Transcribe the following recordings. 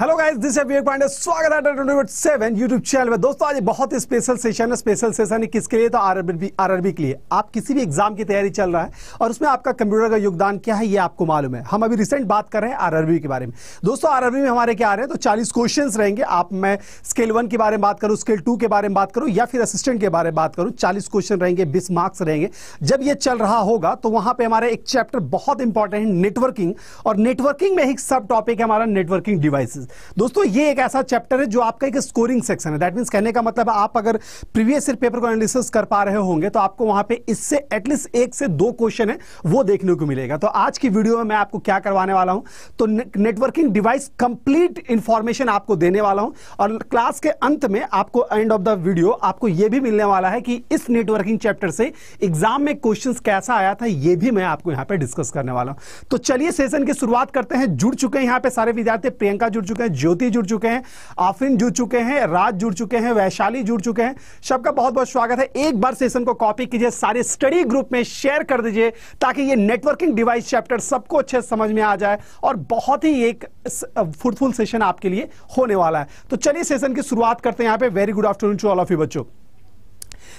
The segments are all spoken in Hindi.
हेलो गाइस दिस है पांडे स्वागत है ट्वेंटी सेवन यूट्यूब चैनल में दोस्तों आज बहुत स्पेशल सेशन है स्पेशल सेशन है किसके लिए तो आरआरबी आरआरबी के लिए आप किसी भी एग्जाम की तैयारी चल रहा है और उसमें आपका कंप्यूटर का योगदान क्या है ये आपको मालूम है हम अभी रिसेंट बात कर रहे हैं आरआरबी के बारे में दोस्तों आरआरबी में हमारे क्या आ रहे हैं तो चालीस क्वेश्चन रहेंगे आप मैं स्केल वन के बारे में बात करूँ स्केल टू के बारे में बात करूँ या फिर असिस्टेंट के बारे में बात करूँ चालीस क्वेश्चन रहेंगे बीस मार्क्स रहेंगे जब ये चल रहा होगा तो वहाँ पर हमारा एक चैप्टर बहुत इंपॉर्टेंट है नेटवर्किंग और नेटवर्किंग में एक सब टॉपिक है हमारा नेटवर्किंग डिवाइसेज दोस्तों ये एक ऐसा चैप्टर है जो आपका एक स्कोरिंग सेक्शन है दैट मीन्स कहने का मतलब आप अगर प्रीवियस ईयर पेपर को एनालिसिस कर पा रहे होंगे तो आपको वहां पे इससे एटलीस्ट एक से दो क्वेश्चन है वो देखने को मिलेगा तो आज की वीडियो में मैं आपको क्या करवाने वाला हूं तो नेटवर्किंग डिवाइस कंप्लीट इंफॉर्मेशन आपको देने वाला हूं और क्लास के अंत में आपको एंड ऑफ द वीडियो आपको यह भी मिलने वाला है कि इस नेटवर्किंग चैप्टर से एग्जाम में क्वेश्चन कैसा आया था यह भी मैं आपको यहां पर डिस्कस करने वाला हूं तो चलिए सेशन की शुरुआत करते हैं जुड़ चुके हैं यहां पर सारे विद्यार्थी प्रियंका जुड़ चुके चुके हैं ज्योति जुड़ चुके हैं आफरीन जुड़ चुके हैं राज जुड़ चुके हैं वैशाली जुड़ चुके हैं सबका बहुत बहुत स्वागत है एक बार सेशन को कॉपी कीजिए सारे स्टडी ग्रुप में शेयर कर दीजिए ताकि ये नेटवर्किंग डिवाइस चैप्टर सबको अच्छे समझ में आ जाए और बहुत ही एक फ्रूटफुल सेशन आपके लिए होने वाला है तो चलिए सेशन की शुरुआत करते हैं यहाँ पे very good afternoon to all of you बच्चों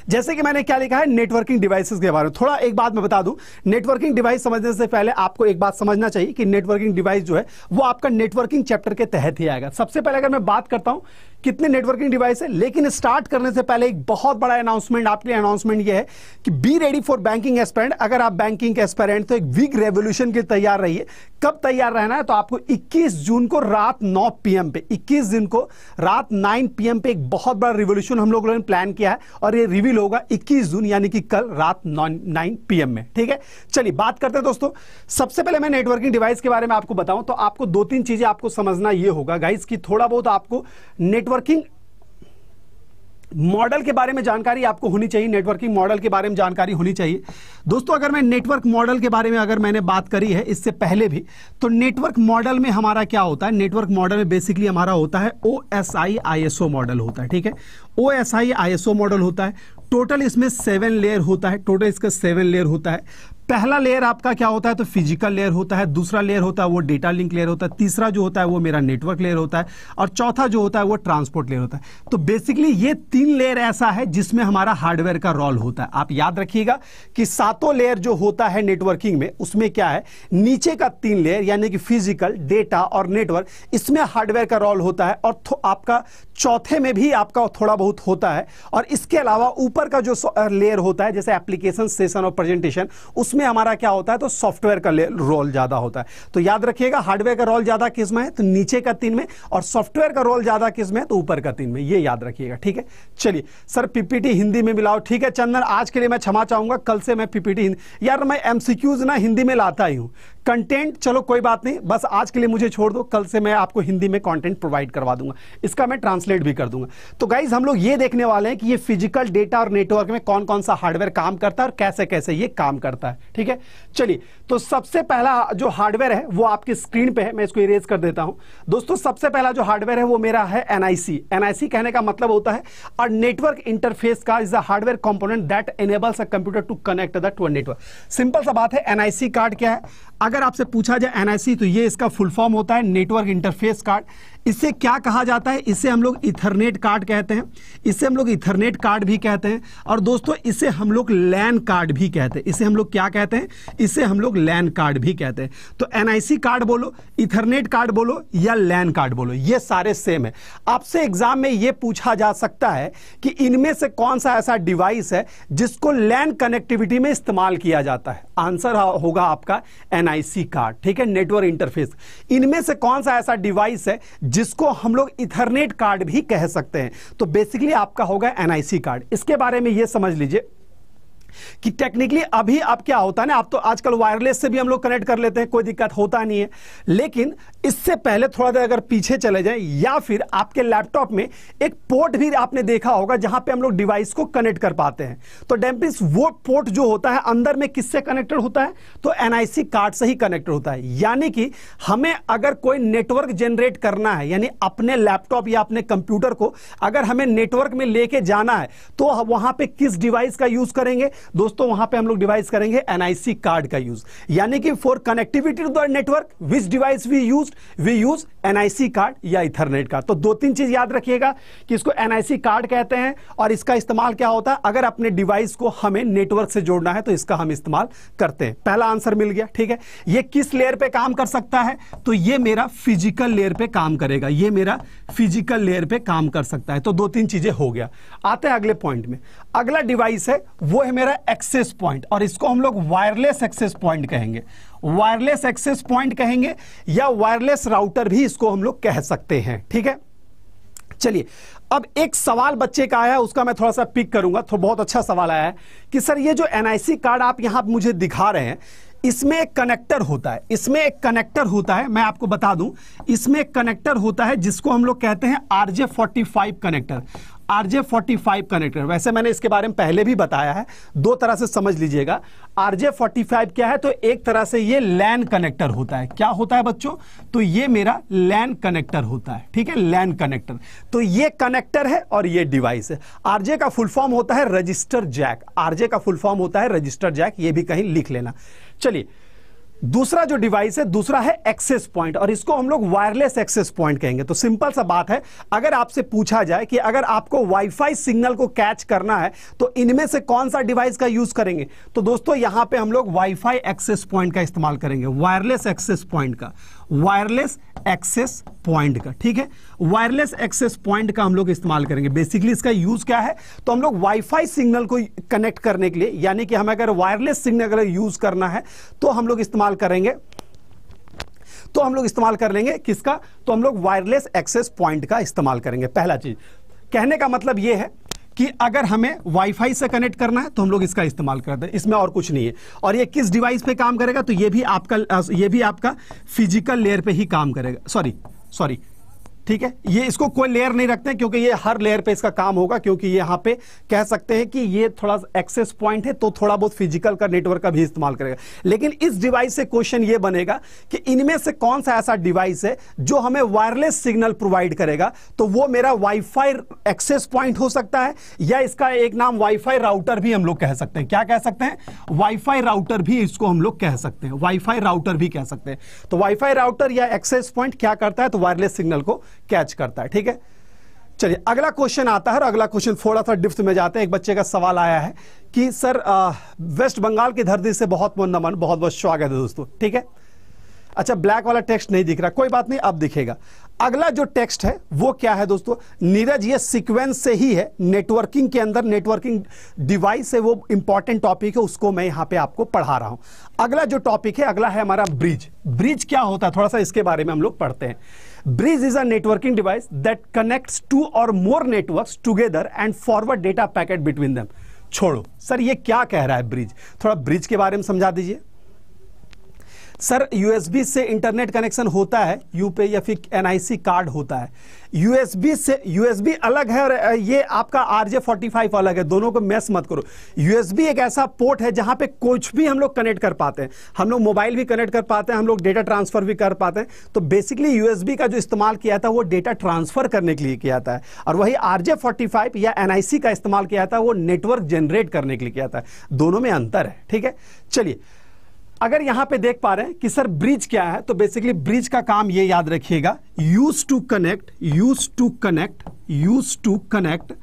जैसे कि मैंने क्या लिखा है नेटवर्किंग डिवाइसेस के बारे में थोड़ा एक बात मैं बता दूं नेटवर्किंग डिवाइस समझने से पहले आपको एक बात समझना चाहिए कि नेटवर्किंग डिवाइस जो है वो आपका नेटवर्किंग चैप्टर के तहत ही आएगा सबसे पहले अगर मैं बात करता हूं कितने नेटवर्किंग डिवाइस है लेकिन स्टार्ट करने से पहले एक बहुत बड़ा अनाउंसमेंट आपके लिए अनाउंसमेंट ये है कि be ready for banking aspirant अगर आप बैंकिंग के एस्पेरेंट तो एक वीक रेवोल्यूशन के तैयार रहिए कब तैयार रहना है तो आपको 21 जून को रात 9 पीएम पे 21 जून को रात 9 पीएम पे एक बहुत बड़ा रिवोल्यूशन हम लोगों ने प्लान किया है और ये रिवील होगा 21 जून यानी कि कल रात 9 9 पीएम में ठीक है चलिए बात करते हैं दोस्तों सबसे पहले मैं नेटवर्किंग डिवाइस के बारे में आपको बताऊं तो आपको दो तीन चीजें आपको समझना ये होगा गाइज की थोड़ा बहुत आपको नेटवर्क नेटवर्किंग मॉडल के बारे में जानकारी आपको होनी चाहिए नेटवर्किंग मॉडल के बारे में जानकारी होनी चाहिए दोस्तों अगर मैं नेटवर्क मॉडल के बारे में अगर मैंने बात करी है इससे पहले भी तो नेटवर्क मॉडल में हमारा क्या होता है नेटवर्क मॉडल में बेसिकली हमारा होता है O S I I S O model होता है ठीक है O S I I S O model होता है टोटल इसमें सेवन लेयर होता है टोटल इसका सेवन लेयर होता है पहला लेयर आपका क्या होता है तो फिजिकल लेयर होता है दूसरा लेयर होता है वो डेटा लिंक लेयर होता है तीसरा जो होता है वो मेरा नेटवर्क लेयर होता है और चौथा जो होता है वो ट्रांसपोर्ट लेयर होता है तो बेसिकली ये तीन लेयर ऐसा है जिसमें हमारा हार्डवेयर का रोल होता है आप याद रखिएगा कि सातों लेयर जो होता है नेटवर्किंग में उसमें क्या है नीचे का तीन लेयर यानी कि फिजिकल डेटा और नेटवर्क इसमें हार्डवेयर का रोल होता है और आपका चौथे में भी आपका थोड़ा बहुत होता है और इसके अलावा ऊपर का जो लेयर होता है जैसे एप्लीकेशन सेशन और प्रेजेंटेशन उसमें इसमें हमारा क्या होता है तो सॉफ्टवेयर का रोल ज़्यादा होता है तो याद रखिएगा हार्डवेयर का रोल ज़्यादा किस में है तो नीचे का तीन में और सॉफ्टवेयर का रोल ज़्यादा किस में है तो ऊपर का तीन में ये याद रखिएगा ठीक है चलिए सर पीपीटी हिंदी में मिलाओ ठीक है चंदन आज के लिए मैं क्षमा चाहूंगा कल से मैं पीपीटी यार मैं एमसीक्यूज ना हिंदी में लाता ही हूं कंटेंट चलो कोई बात नहीं बस आज के लिए मुझे छोड़ दो कल से मैं आपको हिंदी में कंटेंट प्रोवाइड करवा दूंगा इसका मैं ट्रांसलेट भी कर दूंगा तो गाइज हम लोग ये देखने वाले हैं कि ये फिजिकल डेटा और नेटवर्क में कौन कौन सा हार्डवेयर काम करता है और कैसे कैसे ये काम करता है ठीक है चलिए तो सबसे पहला जो हार्डवेयर है वो आपकी स्क्रीन पर है मैं इसको इरेज कर देता हूं दोस्तों सबसे पहला जो हार्डवेयर है वो मेरा है एनआईसी एनआईसी कहने का मतलब होता है और नेटवर्क इंटरफेस का is the hardware component that enables a computer to connect the to network simple सा बात है एनआईसी कार्ड क्या है अगर आपसे पूछा जाए एनआईसी तो ये इसका फुल फॉर्म होता है नेटवर्क इंटरफेस कार्ड इसे क्या कहा जाता है इसे हम लोग इथरनेट कार्ड कहते हैं इसे हम लोग इथरनेट कार्ड भी कहते हैं और दोस्तों इसे हम लोग लैन कार्ड भी कहते हैं इसे हम लोग क्या कहते हैं इसे हम लोग लैन कार्ड भी कहते हैं तो एनआईसी कार्ड बोलो इथरनेट कार्ड बोलो या लैन कार्ड बोलो ये सारे सेम है आपसे एग्जाम में ये पूछा जा सकता है कि इनमें से कौन सा ऐसा डिवाइस है जिसको लैन कनेक्टिविटी में इस्तेमाल किया जाता है आंसर होगा आपका एनआईसी कार्ड ठीक है नेटवर्क इंटरफेस इनमें से कौन सा ऐसा डिवाइस है जिसको हम लोग इथरनेट कार्ड भी कह सकते हैं तो बेसिकली आपका होगा एनआईसी कार्ड इसके बारे में यह समझ लीजिए कि टेक्निकली अभी आप क्या होता है ना आप तो आजकल वायरलेस से भी हम लोग कनेक्ट कर लेते हैं कोई दिक्कत होता नहीं है लेकिन इससे पहले थोड़ा देर अगर पीछे चले जाएं या फिर आपके लैपटॉप में एक पोर्ट भी आपने देखा होगा जहां पे हम लोग डिवाइस को कनेक्ट कर पाते हैं तो डेम्पिस वो पोर्ट जो होता है अंदर में किससे कनेक्टेड होता है तो एनआईसी कार्ड से ही कनेक्टेड होता है यानी कि हमें अगर कोई नेटवर्क जनरेट करना है यानी अपने लैपटॉप या अपने कंप्यूटर को अगर हमें नेटवर्क में लेके जाना है तो वहां पर किस डिवाइस का यूज करेंगे दोस्तों वहां पे हम लोग डिवाइस करेंगे एनआईसी कार्ड का यूज यानी कि for connectivity to the network which device we use we use NIC card या इथरनेट का तो दो तीन चीज याद रखिएगा कि इसको एनआईसी कार्ड कहते हैं और इसका इस्तेमाल क्या होता है अगर अपने डिवाइस को हमें नेटवर्क से जोड़ना है तो इसका हम इस्तेमाल करते हैं पहला आंसर मिल गया ठीक है ये किस लेयर पे काम कर सकता है तो ये मेरा फिजिकल लेयर पे काम करेगा ये मेरा फिजिकल लेयर पे काम कर सकता है तो दो तीन चीजें हो गया आते हैं अगले पॉइंट में अगला डिवाइस है वो है मेरा दूसरा एक्सेस पॉइंट और इसको हम लोग वायरलेस एक्सेस पॉइंट कहेंगे वायरलेस एक्सेस पॉइंट कहेंगे या वायरलेस राउटर भी इसको हम लोग कह सकते हैं ठीक है चलिए अब एक सवाल बच्चे का आया उसका मैं थोड़ा सा पिक करूंगा तो बहुत अच्छा सवाल आया है कि सर ये जो एनआईसी कार्ड आप यहां मुझे दिखा रहे हैं इसमें एक कनेक्टर होता है इसमें एक कनेक्टर होता है मैं आपको बता दूं इसमें एक कनेक्टर होता है जिसको हम लोग कहते हैं RJ forty five connector RJ forty five connector वैसे मैंने इसके बारे में पहले भी बताया है दो तरह से समझ लीजिएगा आरजे फोर्टी फाइव क्या है तो एक तरह से ये लैन कनेक्टर होता है क्या होता है बच्चों तो ये मेरा लैन कनेक्टर होता है ठीक है लैन कनेक्टर तो ये कनेक्टर है और ये डिवाइस है आरजे का फुल फॉर्म होता है रजिस्टर जैक आरजे का फुल फॉर्म होता है रजिस्टर जैक ये भी कहीं लिख लेना चलिए दूसरा जो डिवाइस है दूसरा है एक्सेस पॉइंट और इसको हम लोग वायरलेस एक्सेस पॉइंट कहेंगे तो सिंपल सा बात है अगर आपसे पूछा जाए कि अगर आपको वाईफाई सिग्नल को कैच करना है तो इनमें से कौन सा डिवाइस का यूज करेंगे तो दोस्तों यहां पे हम लोग वाईफाई एक्सेस पॉइंट का इस्तेमाल करेंगे वायरलेस एक्सेस पॉइंट का वायरलेस एक्सेस पॉइंट का ठीक है वायरलेस एक्सेस पॉइंट का हम लोग इस्तेमाल करेंगे बेसिकली इसका यूज क्या है तो हम लोग वाईफाई सिग्नल को कनेक्ट करने के लिए यानी कि हमें अगर वायरलेस सिग्नल अगर यूज करना है तो हम लोग इस्तेमाल करेंगे तो हम लोग इस्तेमाल कर लेंगे किसका तो हम लोग वायरलेस एक्सेस पॉइंट का इस्तेमाल करेंगे पहला चीज कहने का मतलब यह है कि अगर हमें वाईफाई से कनेक्ट करना है तो हम लोग इसका इस्तेमाल करते हैं इसमें और कुछ नहीं है और ये किस डिवाइस पे काम करेगा तो ये भी आपका ये भी आपका फिजिकल लेयर पे ही काम करेगा सॉरी सॉरी ठीक है ये इसको कोई लेयर नहीं रखते क्योंकि ये हर लेयर पे इसका काम होगा क्योंकि यहां पे कह सकते हैं कि ये थोड़ा एक्सेस पॉइंट है तो थोड़ा बहुत फिजिकल का नेटवर्क का भी इस्तेमाल करेगा लेकिन इस डिवाइस से क्वेश्चन ये बनेगा कि इनमें से कौन सा ऐसा डिवाइस है जो हमें वायरलेस सिग्नल प्रोवाइड करेगा तो वो मेरा वाईफाई एक्सेस पॉइंट हो सकता है या इसका एक नाम वाईफाई राउटर भी हम लोग कह सकते हैं क्या कह सकते हैं वाईफाई राउटर भी इसको हम लोग कह सकते हैं वाईफाई राउटर भी कह सकते हैं तो वाईफाई राउटर या एक्सेस पॉइंट क्या करता है तो वायरलेस सिग्नल को कैच करता है ठीक है चलिए अगला क्वेश्चन आता है और अगला क्वेश्चन थोड़ा सा डिफ्थ में जाते हैं एक बच्चे का सवाल आया है कि सर आ, वेस्ट बंगाल की धरती से बहुत मन नमन बहुत बहुत स्वागत है दोस्तों ठीक है अच्छा ब्लैक वाला टेक्स्ट नहीं दिख रहा कोई बात नहीं अब दिखेगा अगला जो टेक्स्ट है वो क्या है दोस्तों नीरज ये सीक्वेंस से ही है नेटवर्किंग के अंदर नेटवर्किंग डिवाइस से वो इंपॉर्टेंट टॉपिक है उसको मैं यहां पे आपको पढ़ा रहा हूं अगला जो टॉपिक है अगला है हमारा ब्रिज ब्रिज क्या होता है थोड़ा सा इसके बारे में हम लोग पढ़ते हैं Bridge is a networking device that connects two or more networks together and forward data packet between them. छोड़ो सर ये क्या कह रहा है ब्रिज थोड़ा ब्रिज के बारे में समझा दीजिए सर यूएसबी से इंटरनेट कनेक्शन होता है यू पे या फिर एनआईसी कार्ड होता है यूएसबी से यूएसबी अलग है और ये आपका आरजे फाइव अलग है दोनों को मैस मत करो यूएसबी एक ऐसा पोर्ट है जहां पे कुछ भी हम लोग कनेक्ट कर पाते हैं हम लोग मोबाइल भी कनेक्ट कर पाते हैं हम लोग डेटा ट्रांसफर भी कर पाते हैं तो बेसिकली यूएसबी का जो इस्तेमाल किया था वो डेटा ट्रांसफर करने के लिए किया था और वही आरजे फोर्टी या एनआईसी का इस्तेमाल किया था वो नेटवर्क जनरेट करने के लिए किया था दोनों में अंतर है ठीक है चलिए अगर यहां पे देख पा रहे हैं कि सर ब्रिज क्या है तो बेसिकली ब्रिज का काम ये याद रखिएगा use to connect use to connect use to connect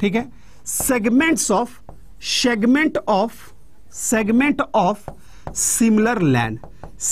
ठीक है segments of segment of segment of similar land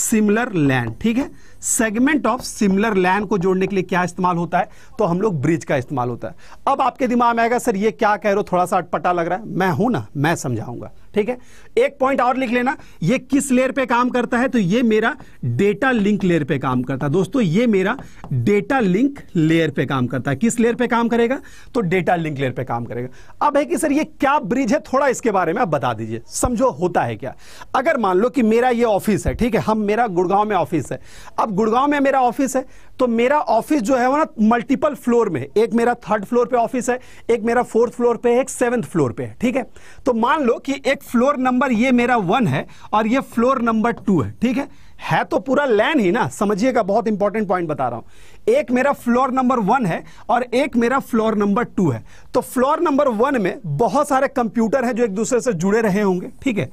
similar land ठीक है सेगमेंट ऑफ सिमिलर लैंड को जोड़ने के लिए क्या इस्तेमाल होता है तो हम लोग ब्रिज का इस्तेमाल होता है अब आपके दिमाग में आएगा सर ये क्या कह रहे हो थोड़ा सा अटपटा लग रहा है मैं हूं ना मैं समझाऊंगा ठीक है एक पॉइंट और लिख लेना ये किस लेयर पे काम करता है तो ये मेरा डेटा लिंक लेयर पे काम करता है दोस्तों ये मेरा डेटा लिंक लेयर पे काम करता है किस लेयर पे काम करेगा तो डेटा लिंक लेयर पे काम करेगा अब है कि सर ये क्या ब्रिज है थोड़ा इसके बारे में आप बता दीजिए समझो होता है क्या अगर मान लो कि मेरा ये ऑफिस है ठीक है हम मेरा गुड़गांव में ऑफिस है अब गुड़गांव में मेरा ऑफिस है तो मेरा ऑफिस जो है वो ना मल्टीपल फ्लोर में एक मेरा थर्ड फ्लोर पे ऑफिस है एक मेरा फोर्थ फ्लोर पे है एक सेवेंथ फ्लोर पे है ठीक है तो मान लो कि एक फ्लोर नंबर ये मेरा वन है और ये फ्लोर नंबर टू है ठीक है है तो पूरा लैन ही ना समझिएगा बहुत इंपॉर्टेंट पॉइंट बता रहा हूं एक मेरा फ्लोर नंबर वन है और एक मेरा फ्लोर नंबर टू है तो फ्लोर नंबर वन में बहुत सारे कंप्यूटर हैं जो एक दूसरे से जुड़े रहे होंगे ठीक है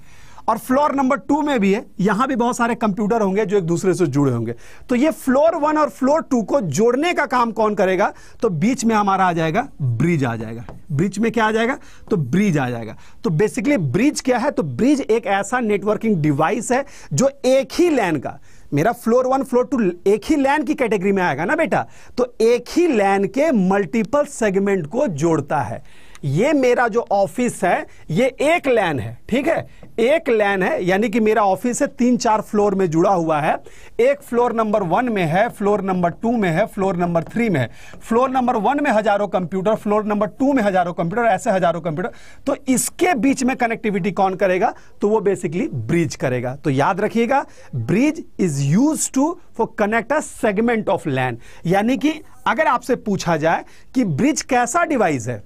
और फ्लोर नंबर टू में भी है यहां भी बहुत सारे कंप्यूटर होंगे जो एक दूसरे से जुड़े होंगे तो ये फ्लोर वन और फ्लोर टू को जोड़ने का काम कौन करेगा तो बीच में हमारा आ जाएगा ब्रिज आ जाएगा ब्रिज में क्या आ जाएगा तो ब्रिज आ जाएगा तो बेसिकली ब्रिज क्या है तो ब्रिज एक ऐसा नेटवर्किंग डिवाइस है जो एक ही लैन का मेरा फ्लोर वन फ्लोर टू एक ही लैन की कैटेगरी में आएगा ना बेटा तो एक ही लैन के मल्टीपल सेगमेंट को जोड़ता है ये मेरा जो ऑफिस है ये एक लैन है ठीक है एक लैन है यानी कि मेरा ऑफिस है तीन चार फ्लोर में जुड़ा हुआ है एक फ्लोर नंबर वन में है फ्लोर नंबर टू में है फ्लोर नंबर थ्री में है फ्लोर नंबर वन में हजारों कंप्यूटर फ्लोर नंबर टू में हजारों कंप्यूटर ऐसे हजारों कंप्यूटर तो इसके बीच में कनेक्टिविटी कौन करेगा तो वो बेसिकली ब्रिज करेगा तो याद रखिएगा bridge is use to for connect a segment of LAN यानी कि अगर आपसे पूछा जाए कि ब्रिज कैसा डिवाइस है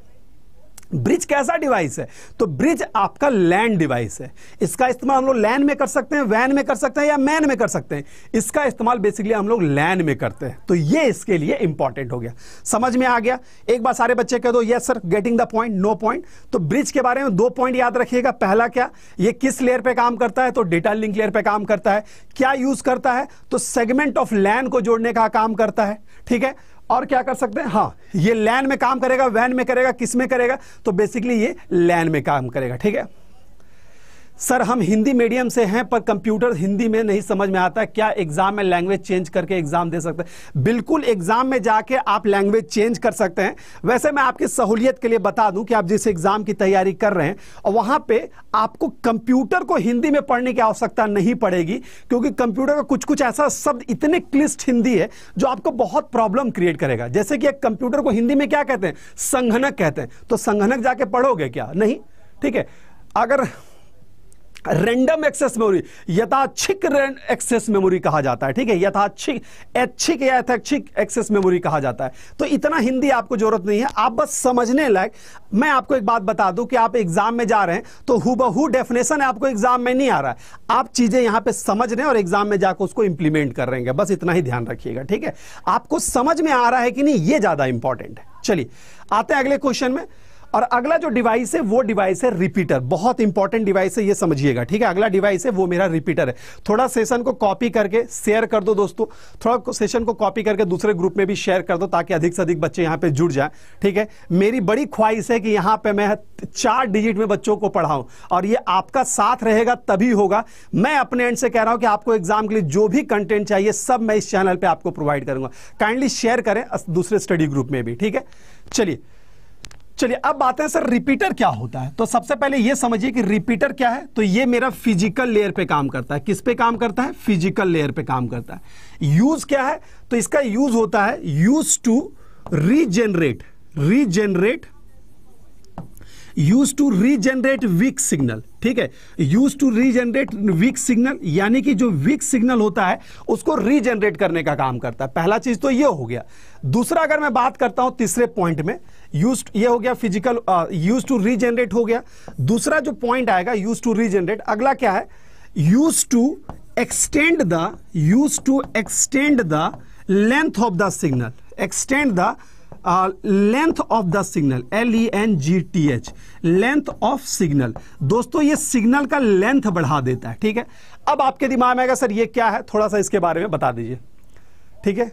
ब्रिज कैसा डिवाइस है तो ब्रिज आपका लैंड डिवाइस है इसका इस्तेमाल हम लोग लैंड में कर सकते हैं वैन में कर सकते हैं या मैन में कर सकते हैं इसका इस्तेमाल बेसिकली हम लोग लैंड में करते हैं तो ये इसके लिए इंपॉर्टेंट हो गया समझ में आ गया एक बार सारे बच्चे कह दो yes sir getting the point no point तो ब्रिज के बारे में दो पॉइंट याद रखिएगा पहला क्या ये किस लेयर पर काम करता है तो डेटा लिंक लेयर पर काम करता है क्या यूज करता है तो सेगमेंट ऑफ लैंड को जोड़ने का काम करता है ठीक है और क्या कर सकते हैं हाँ ये लैन में काम करेगा वैन में करेगा किस में करेगा तो बेसिकली ये लैन में काम करेगा ठीक है सर हम हिंदी मीडियम से हैं पर कंप्यूटर हिंदी में नहीं समझ में आता क्या एग्जाम में लैंग्वेज चेंज करके एग्जाम दे सकते हैं बिल्कुल एग्जाम में जाके आप लैंग्वेज चेंज कर सकते हैं वैसे मैं आपकी सहूलियत के लिए बता दूं कि आप जिस एग्जाम की तैयारी कर रहे हैं और वहां पे आपको कंप्यूटर को हिंदी में पढ़ने की आवश्यकता नहीं पड़ेगी क्योंकि कंप्यूटर का कुछ कुछ ऐसा शब्द इतने क्लिस्ट हिंदी है जो आपको बहुत प्रॉब्लम क्रिएट करेगा जैसे कि कंप्यूटर को हिंदी में क्या कहते हैं संघनक कहते हैं तो संघनक जाके पढ़ोगे क्या नहीं ठीक है अगर रैंडम एक्सेस मेमोरी यथाचिक एक्सेस मेमोरी कहा जाता है ठीक है यथाचिक ऐच्छिक या यथाचिक एक्सेस मेमोरी कहा जाता है तो इतना हिंदी आपको जरूरत नहीं है आप बस समझने लायक मैं आपको एक बात बता दूं कि आप एग्जाम में जा रहे हैं तो हु डेफिनेशन आपको एग्जाम में नहीं आ रहा है आप चीजें यहां पर समझ रहे हैं और एग्जाम में जाकर उसको इंप्लीमेंट कर रहे हैं बस इतना ही ध्यान रखिएगा ठीक है आपको समझ में आ रहा है कि नहीं ये ज्यादा इंपॉर्टेंट है चलिए आते हैं अगले क्वेश्चन में और अगला जो डिवाइस है वो डिवाइस है रिपीटर बहुत इंपॉर्टेंट डिवाइस है ये समझिएगा ठीक है अगला डिवाइस है वो मेरा रिपीटर है थोड़ा सेशन को कॉपी करके शेयर कर दो दोस्तों थोड़ा सेशन को कॉपी करके दूसरे ग्रुप में भी शेयर कर दो ताकि अधिक से अधिक बच्चे यहां पर जुड़ जाए ठीक है मेरी बड़ी ख्वाहिश है कि यहां पर मैं चार डिजिट में बच्चों को पढ़ाऊं और ये आपका साथ रहेगा तभी होगा मैं अपने एंड से कह रहा हूं कि आपको एग्जाम के लिए जो भी कंटेंट चाहिए सब मैं इस चैनल पर आपको प्रोवाइड करूंगा काइंडली शेयर करें दूसरे स्टडी ग्रुप में भी ठीक है चलिए चलिए अब बात है सर रिपीटर क्या होता है तो सबसे पहले ये समझिए कि रिपीटर क्या है तो ये मेरा फिजिकल लेयर पे काम करता है किस पे काम करता है फिजिकल लेयर पे काम करता है यूज क्या है तो इसका यूज होता है use to regenerate regenerate use to regenerate weak signal ठीक है use to regenerate weak signal यानी कि जो वीक सिग्नल होता है उसको रीजेनरेट करने का काम करता है पहला चीज तो ये हो गया दूसरा अगर मैं बात करता हूं तीसरे पॉइंट में यूज ये हो गया फिजिकल यूज टू रीजनरेट हो गया दूसरा जो पॉइंट आएगा यूज टू रीजनरेट अगला क्या है use to extend the use to extend the length of the signal extend the length of the signal L E N G T H length of signal दोस्तों ये सिग्नल का लेंथ बढ़ा देता है ठीक है अब आपके दिमाग में आएगा सर ये क्या है थोड़ा सा इसके बारे में बता दीजिए ठीक है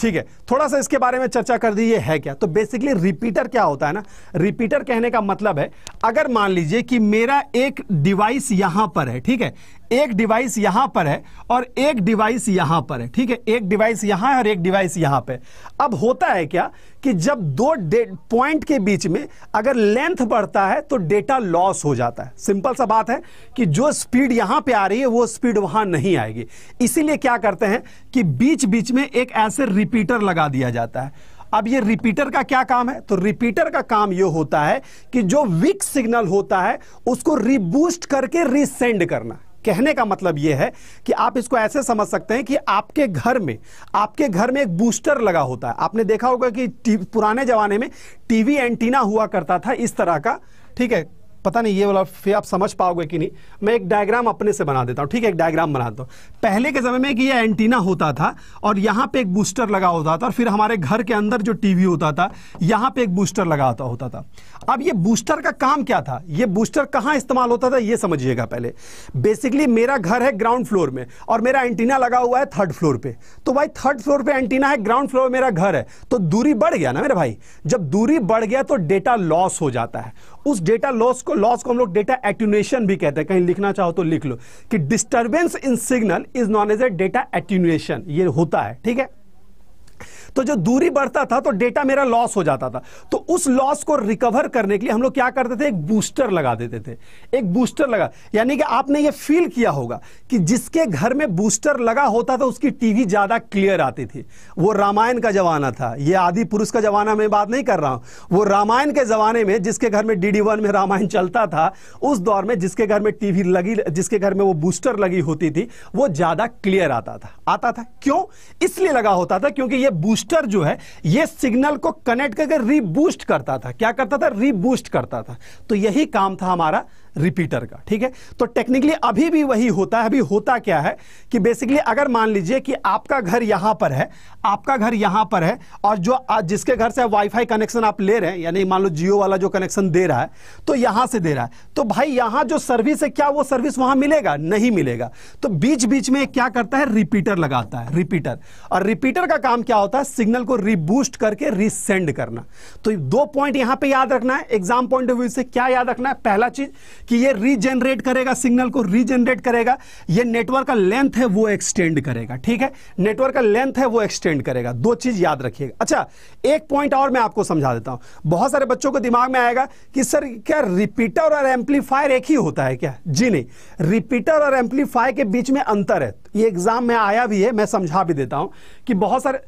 ठीक है थोड़ा सा इसके बारे में चर्चा कर दी ये है क्या तो बेसिकली रिपीटर क्या होता है ना रिपीटर कहने का मतलब है अगर मान लीजिए कि मेरा एक डिवाइस यहां पर है ठीक है एक डिवाइस यहां पर है और एक डिवाइस यहां पर है ठीक है एक डिवाइस यहां है और एक डिवाइस यहां पर अब होता है क्या कि जब दो पॉइंट के बीच में अगर लेंथ बढ़ता है तो डेटा लॉस हो जाता है सिंपल सा बात है कि जो स्पीड यहां पे आ रही है वो स्पीड वहां नहीं आएगी इसीलिए क्या करते हैं कि बीच बीच में एक ऐसे रिपीटर लगा दिया जाता है अब ये रिपीटर का क्या काम है तो रिपीटर का काम ये होता है कि जो वीक सिग्नल होता है उसको रिबूस्ट करके रिसेंड करना कहने का मतलब यह है कि आप इसको ऐसे समझ सकते हैं कि आपके घर में आपके घर में एक बूस्टर लगा होता है आपने देखा होगा कि पुराने जमाने में टीवी एंटीना हुआ करता था इस तरह का ठीक है पता नहीं ये वाला फिर आप समझ पाओगे कि नहीं मैं एक डायग्राम अपने से बना देता हूँ ठीक है एक डायग्राम बनाता हूँ पहले के समय में कि ये एंटीना होता था और यहाँ पे एक बूस्टर लगा होता था और फिर हमारे घर के अंदर जो टीवी होता था यहाँ पे एक बूस्टर लगा होता होता था अब ये बूस्टर का काम क्या था ये बूस्टर कहाँ इस्तेमाल होता था ये समझिएगा पहले बेसिकली मेरा घर है ग्राउंड फ्लोर में और मेरा एंटीना लगा हुआ है थर्ड फ्लोर पर तो भाई थर्ड फ्लोर पर एंटीना है ग्राउंड फ्लोर मेरा घर है तो दूरी बढ़ गया ना मेरे भाई जब दूरी बढ़ गया तो डेटा लॉस हो जाता है उस डेटा लॉस को लॉस को हम लोग डेटा एट्यूनेशन भी कहते हैं कहीं लिखना चाहो तो लिख लो कि disturbance in signal is known as a data attenuation ये होता है ठीक है तो जो दूरी बढ़ता था तो डेटा मेरा लॉस हो जाता था तो उस लॉस को रिकवर करने के लिए हम लोग क्या करते थे एक बूस्टर लगा देते थे एक बूस्टर लगा यानी कि आपने ये फील किया होगा कि जिसके घर में बूस्टर लगा होता था उसकी टीवी ज़्यादा क्लियर आती थी वो रामायण का ज़माना था ये आदि पुरुष का ज़माना मैं बात नहीं कर रहा हूं वो रामायण के ज़माने में जिसके घर में डी में रामायण चलता था उस दौर में जिसके घर में टीवी लगी जिसके घर में वो बूस्टर लगी होती थी वो ज़्यादा क्लियर आता था आता था क्यों इसलिए लगा होता था क्योंकि ये बूस्टर बूस्टर जो है ये सिग्नल को कनेक्ट करके रीबूस्ट करता था क्या करता था रीबूस्ट करता था तो यही काम था हमारा रिपीटर का ठीक है तो टेक्निकली अभी भी वही होता है अभी होता क्या है कि बेसिकली अगर मान लीजिए कि आपका घर यहां पर है आपका घर यहां पर है और जो जिसके घर से वाईफाई कनेक्शन आप ले रहे हैं यानी मान लो जियो वाला जो कनेक्शन दे रहा है तो यहां से दे रहा है तो भाई यहां जो सर्विस है क्या वो सर्विस वहां मिलेगा नहीं मिलेगा तो बीच बीच में क्या करता है रिपीटर लगाता है रिपीटर और रिपीटर का काम क्या होता है सिग्नल को रिबूस्ट करके रिसेंड करना तो दो पॉइंट यहां पर याद रखना है एग्जाम पॉइंट ऑफ व्यू से क्या याद रखना है पहला चीज कि ये रीजनरेट करेगा सिग्नल को रीजनरेट करेगा ये नेटवर्क का लेंथ है वो एक्सटेंड करेगा ठीक है नेटवर्क का लेंथ है वो एक्सटेंड करेगा दो चीज याद रखिएगा अच्छा एक पॉइंट और मैं आपको समझा देता हूं बहुत सारे बच्चों को दिमाग में आएगा कि सर क्या रिपीटर और एम्पलीफायर एक ही होता है क्या जी नहीं रिपीटर और एम्पलीफायर के बीच में अंतर है ये एग्जाम में आया भी है मैं समझा भी देता हूं कि बहुत सारे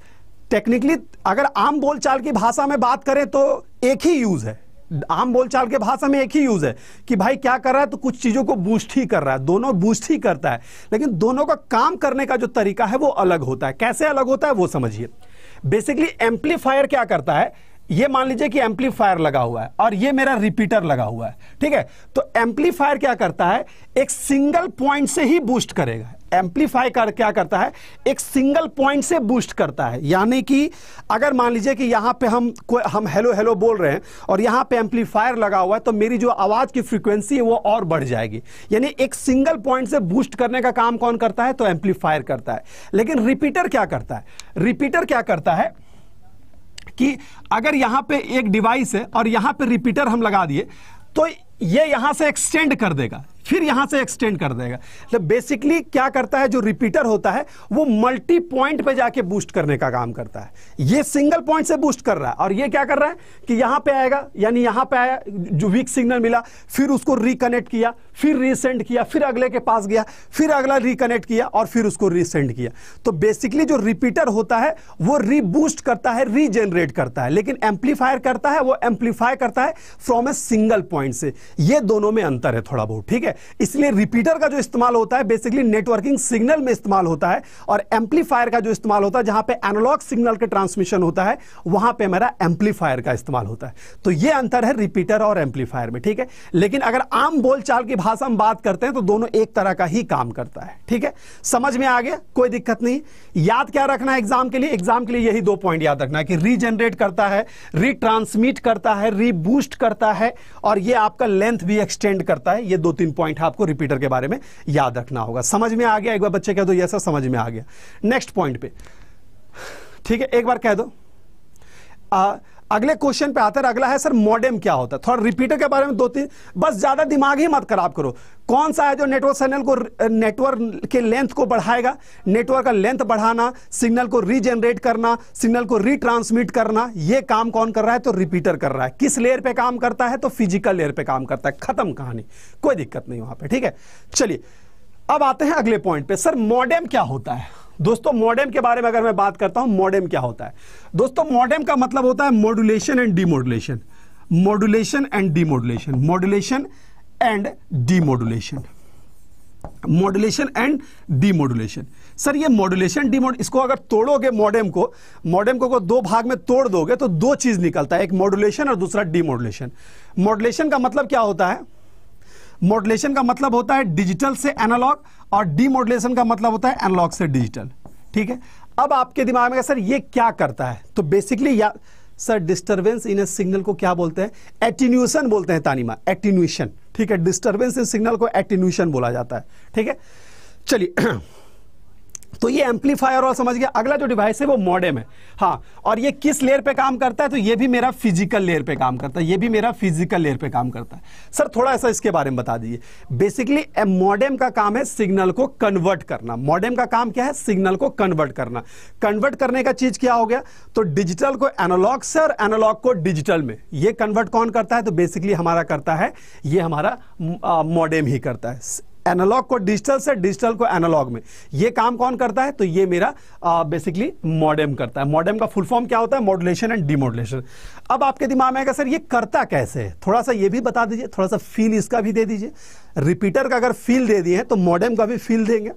टेक्निकली अगर आम बोलचाल की भाषा में बात करें तो एक ही यूज है आम बोलचाल के भाषा में एक ही यूज है कि भाई क्या कर रहा है तो कुछ चीजों को बूस्ट ही कर रहा है दोनों बूस्ट ही करता है लेकिन दोनों का काम करने का जो तरीका है वो अलग होता है कैसे अलग होता है वो समझिए बेसिकली एम्पलीफायर क्या करता है ये मान लीजिए कि एम्पलीफायर लगा हुआ है और ये मेरा रिपीटर लगा हुआ है ठीक है तो एम्पलीफायर क्या करता है एक सिंगल पॉइंट से ही बूस्ट करेगा एम्पलीफाई कर क्या करता है एक सिंगल पॉइंट से बूस्ट करता है यानी कि अगर मान लीजिए कि यहां पे हम हम हेलो हेलो बोल रहे हैं और यहां पे एम्पलीफायर लगा हुआ है तो मेरी जो आवाज़ की फ्रीक्वेंसी है वो और बढ़ जाएगी यानी एक सिंगल पॉइंट से बूस्ट करने का काम कौन करता है तो एम्पलीफायर करता है लेकिन रिपीटर क्या करता है रिपीटर क्या करता है कि अगर यहां पर एक डिवाइस है और यहां पर रिपीटर हम लगा दिए तो ये यहां से एक्सटेंड कर देगा फिर यहां से एक्सटेंड कर देगा मतलब बेसिकली क्या करता है जो रिपीटर होता है वो मल्टी पॉइंट पे जाके बूस्ट करने का काम करता है ये सिंगल पॉइंट से बूस्ट कर रहा है और ये क्या कर रहा है कि यहां पे आएगा यानी यहां पे आया जो वीक सिग्नल मिला फिर उसको रिकनेक्ट किया फिर रीसेंड किया फिर अगले के पास गया फिर अगला रिकनेक्ट किया और फिर उसको रीसेंड किया तो बेसिकली जो रिपीटर होता है वो रीबूस्ट करता है रीजेनरेट करता है लेकिन एम्पलीफायर करता है वो एम्पलीफाई करता है फ्रॉम ए सिंगल पॉइंट से ये दोनों में अंतर है थोड़ा बहुत ठीक है इसलिए रिपीटर का जो इस्तेमाल होता है बेसिकली नेटवर्किंग सिग्नल में इस्तेमाल होता है और एम्पलीफायर का जो इस्तेमाल होता है जहां पे एनालॉग सिग्नल का ट्रांसमिशन होता है वहां पे हमारा एम्पलीफायर का इस्तेमाल होता है तो ये अंतर है रिपीटर और एम्पलीफायर में ठीक है लेकिन अगर आम बोलचाल की भाषा में बात करते हैं तो दोनों एक तरह का ही काम करता है ठीक है समझ में आ गया कोई दिक्कत नहीं याद क्या रखना है एग्जाम के लिए एग्जाम के लिए यही दो पॉइंट याद रखना है कि रीजनरेट करता है रिट्रांसमिट करता है रीबूस्ट करता है और ये आपका लेंथ भी एक्सटेंड करता है ये दो तीन पॉइंट पॉइंट है आपको रिपीटर के बारे में याद रखना होगा समझ में आ गया एक बार बच्चे कह दो यह सर समझ में आ गया नेक्स्ट पॉइंट पे ठीक है एक बार कह दो अगले क्वेश्चन पे आते हैं अगला है सर मॉडेम क्या होता है थोड़ा रिपीटर के बारे में दो तीन बस ज्यादा दिमाग ही मत खराब करो कौन सा है जो नेटवर्क सिग्नल को नेटवर्क के लेंथ को बढ़ाएगा नेटवर्क का लेंथ बढ़ाना सिग्नल को रीजनरेट करना सिग्नल को रिट्रांसमिट करना ये काम कौन कर रहा है तो रिपीटर कर रहा है किस लेयर पे काम करता है तो फिजिकल लेयर पे काम करता है खत्म कहानी कोई दिक्कत नहीं वहां पर ठीक है चलिए अब आते हैं अगले पॉइंट पे सर मॉडेम क्या होता है दोस्तों मॉडेम के बारे में अगर मैं बात करता हूं मॉडेम क्या होता है दोस्तों मॉडेम का मतलब होता है modulation and demodulation modulation and demodulation modulation and demodulation modulation and demodulation sir ये मॉड्यूलेशन डीमोड इसको अगर तोड़ोगे मॉडेम को मॉडेम को, को दो भाग में तोड़ दोगे तो दो चीज निकलता है एक मॉड्यूलेशन और दूसरा डीमोडुलेशन मॉड्यूलेशन का मतलब क्या होता है मॉडलेशन का मतलब होता है डिजिटल से एनालॉग और डीमोडलेशन का मतलब होता है एनालॉग से डिजिटल ठीक है अब आपके दिमाग में सर ये क्या करता है तो बेसिकली या sir disturbance in a signal को क्या बोलते हैं एटीन्यूशन बोलते हैं तानीमा एटीन्यूशन ठीक है डिस्टरबेंस इन सिग्नल को एटीन्यूशन बोला जाता है ठीक है चलिए तो ये एम्पलीफायर और समझ गया अगला जो डिवाइस है वो मॉडेम है हाँ और ये किस लेयर पे काम करता है तो ये भी मेरा फिजिकल लेयर पे काम करता है ये भी मेरा फिजिकल लेयर पे काम करता है सर थोड़ा सा इसके बारे में बता दीजिए बेसिकली मॉडेम का काम है सिग्नल को कन्वर्ट करना मॉडेम का काम क्या है सिग्नल को कन्वर्ट करना कन्वर्ट करने का चीज क्या हो गया तो डिजिटल को एनोलॉग से और एनोलॉग को डिजिटल में ये कन्वर्ट कौन करता है तो बेसिकली हमारा करता है ये हमारा मॉडेम ही करता है एनालॉग को डिजिटल से डिजिटल को एनालॉग में ये काम कौन करता है तो ये मेरा बेसिकली मॉडेम करता है मॉडेम का फुल फॉर्म क्या होता है मॉडुलेशन एंड डिमोडुलेशन अब आपके दिमाग में आएगा सर ये करता कैसे है थोड़ा सा ये भी बता दीजिए थोड़ा सा फील इसका भी दे दीजिए रिपीटर का अगर फील दे दिए तो मॉडेम का भी फील देंगे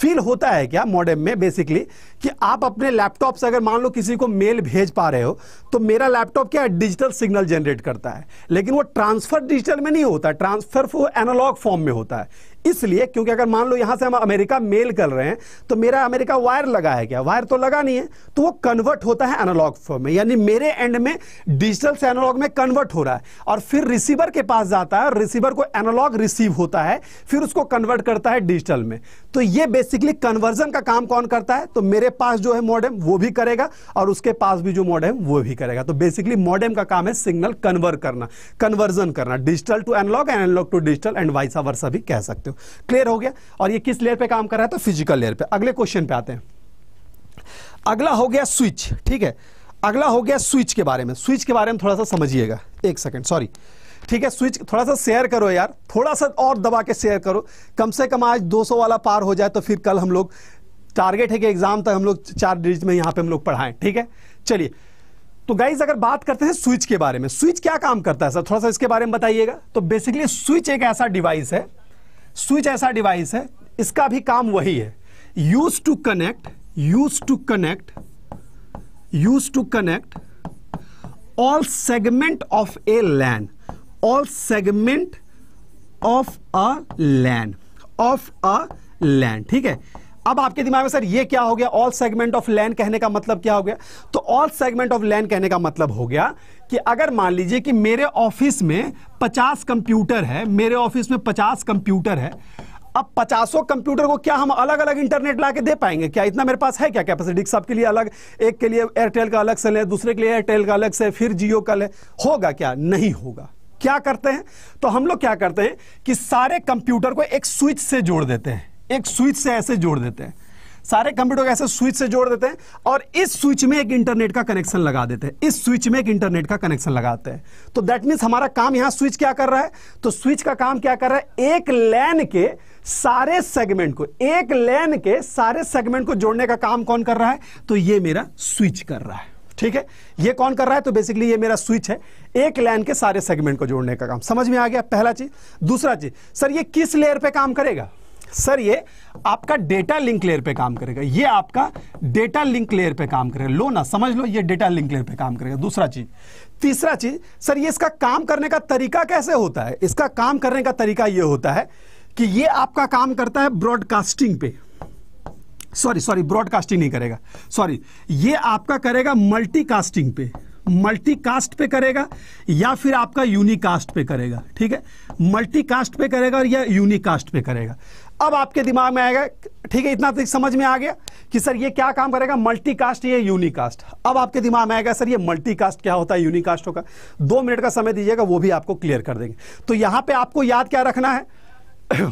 फील होता है क्या मॉडेम में बेसिकली कि आप अपने लैपटॉप से अगर मान लो किसी को मेल भेज पा रहे हो तो मेरा लैपटॉप क्या डिजिटल सिग्नल जनरेट करता है लेकिन वो ट्रांसफर डिजिटल में नहीं होता ट्रांसफर वो एनालॉग फॉर्म में होता है इसलिए क्योंकि अगर मान लो यहां से हम अमेरिका मेल कर रहे हैं तो मेरा अमेरिका वायर लगा है क्या वायर तो लगा नहीं है तो वो कन्वर्ट होता है एनालॉग फॉर्म में यानी मेरे एंड में डिजिटल से एनालॉग में कन्वर्ट हो रहा है और फिर रिसीवर के पास जाता है रिसीवर को एनालॉग रिसीव होता है फिर उसको कन्वर्ट करता है डिजिटल में तो ये बेसिकली कन्वर्जन का काम कौन करता है तो मेरे पास जो है मॉडेम वो भी करेगा और उसके पास भी जो मॉडेम वो भी करेगा तो बेसिकली मॉडेम का काम है सिग्नल कन्वर्ट करना कन्वर्जन करना digital to analog and analog to digital and vice versa भी कह सकते हो क्लियर हो गया और ये किस लेयर पर काम कर रहा है तो फिजिकल लेयर पे अगले क्वेश्चन पे आते हैं अगला हो गया स्विच ठीक है अगला हो गया स्विच के बारे में स्विच के बारे में थोड़ा सा समझिएगा एक सेकेंड सॉरी ठीक है स्विच थोड़ा सा शेयर करो यार थोड़ा सा और दबा के शेयर करो कम से कम आज 200 वाला पार हो जाए तो फिर कल हम लोग टारगेट है कि एग्जाम तक हम लोग चार डिजिट में यहां पे हम लोग पढ़ाएं ठीक है चलिए तो गाइज अगर बात करते हैं स्विच के बारे में स्विच क्या काम करता है सर थोड़ा सा इसके बारे में बताइएगा तो बेसिकली स्विच एक ऐसा डिवाइस है स्विच ऐसा डिवाइस है इसका भी काम वही है use to connect use to connect use to connect all segment of a land all segment of a land of a land ठीक है अब आपके दिमाग में सर ये क्या हो गया ऑल सेगमेंट ऑफ लैंड कहने का मतलब क्या हो गया तो ऑल सेगमेंट ऑफ लैंड कहने का मतलब हो गया कि अगर मान लीजिए कि मेरे ऑफिस में 50 कंप्यूटर है मेरे ऑफिस में 50 कंप्यूटर है अब पचासों कंप्यूटर को क्या हम अलग अलग इंटरनेट ला के दे पाएंगे क्या इतना मेरे पास है क्या कैपेसिटी सबके लिए अलग एक के लिए एयरटेल का अलग से ले दूसरे के लिए एयरटेल का अलग से फिर जियो का ले होगा क्या नहीं होगा क्या करते हैं तो हम लोग क्या करते हैं कि सारे कंप्यूटर को एक स्विच से जोड़ देते हैं एक स्विच से ऐसे जोड़ देते हैं सारे कंप्यूटर को ऐसे स्विच से जोड़ देते हैं और इस स्विच में एक इंटरनेट का कनेक्शन लगा देते हैं इस स्विच में एक इंटरनेट का कनेक्शन लगाते हैं तो दैट मीन्स हमारा काम यहाँ स्विच क्या कर रहा है तो स्विच का काम क्या कर रहा है एक लैन के सारे सेगमेंट को एक लैन के सारे सेगमेंट को जोड़ने का काम कौन कर रहा है तो ये मेरा स्विच कर रहा है ठीक है ये कौन कर रहा है तो बेसिकली ये मेरा स्विच है एक लाइन के सारे सेगमेंट को जोड़ने का काम समझ में आ गया पहला चीज दूसरा चीज सर ये किस लेयर पे काम करेगा सर ये आपका डेटा लिंक लेयर पे काम करेगा ये आपका डेटा लिंक लेयर पे काम करेगा लो ना समझ लो ये डेटा लिंक लेयर पे काम करेगा दूसरा चीज तीसरा चीज सर ये इसका काम करने का तरीका कैसे होता है इसका काम करने का तरीका ये होता है कि ये आपका काम करता है ब्रॉडकास्टिंग पे सॉरी सॉरी ब्रॉडकास्टिंग नहीं करेगा सॉरी ये आपका करेगा मल्टीकास्टिंग पे मल्टीकास्ट पे करेगा या फिर आपका यूनिकास्ट पे करेगा ठीक है मल्टीकास्ट पे करेगा और या यूनिकास्ट पे करेगा अब आपके दिमाग में आएगा ठीक है इतना तो समझ में आ गया कि सर ये क्या काम करेगा मल्टीकास्ट या यूनिकास्ट अब आपके दिमाग में आएगा सर ये मल्टीकास्ट क्या होता है यूनिकास्ट होगा दो मिनट का समय दीजिएगा वो भी आपको क्लियर कर देंगे तो यहां पर आपको याद क्या रखना है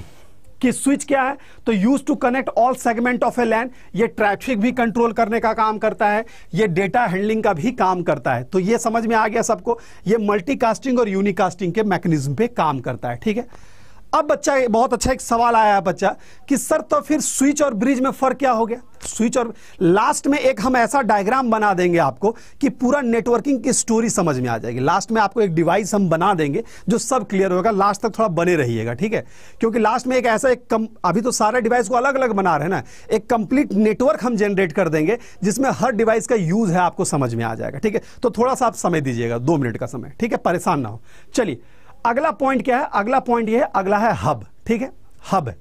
कि स्विच क्या है तो use to connect all segment of a land ये ट्रैफिक भी कंट्रोल करने का काम करता है ये डेटा हैंडलिंग का भी काम करता है तो ये समझ में आ गया सबको ये मल्टीकास्टिंग और यूनिकास्टिंग के मैकेनिज्म पे काम करता है ठीक है अब बच्चा बहुत अच्छा एक सवाल आया है बच्चा कि सर तो फिर स्विच और ब्रिज में फर्क क्या हो गया स्विच और लास्ट में एक हम ऐसा डायग्राम बना देंगे आपको कि पूरा नेटवर्किंग की स्टोरी समझ में आ जाएगी लास्ट में आपको एक डिवाइस हम बना देंगे जो सब क्लियर होगा लास्ट तक थोड़ा बने रहिएगा ठीक है क्योंकि लास्ट में एक ऐसा एक कम अभी तो सारे डिवाइस को अलग अलग बना रहे हैं ना एक कंप्लीट नेटवर्क हम जनरेट कर देंगे जिसमें हर डिवाइस का यूज है आपको समझ में आ जाएगा ठीक है तो थोड़ा सा आप समय दीजिएगा दो मिनट का समय ठीक है परेशान ना हो चलिए अगला पॉइंट क्या है अगला पॉइंट यह है अगला है हब ठीक है हब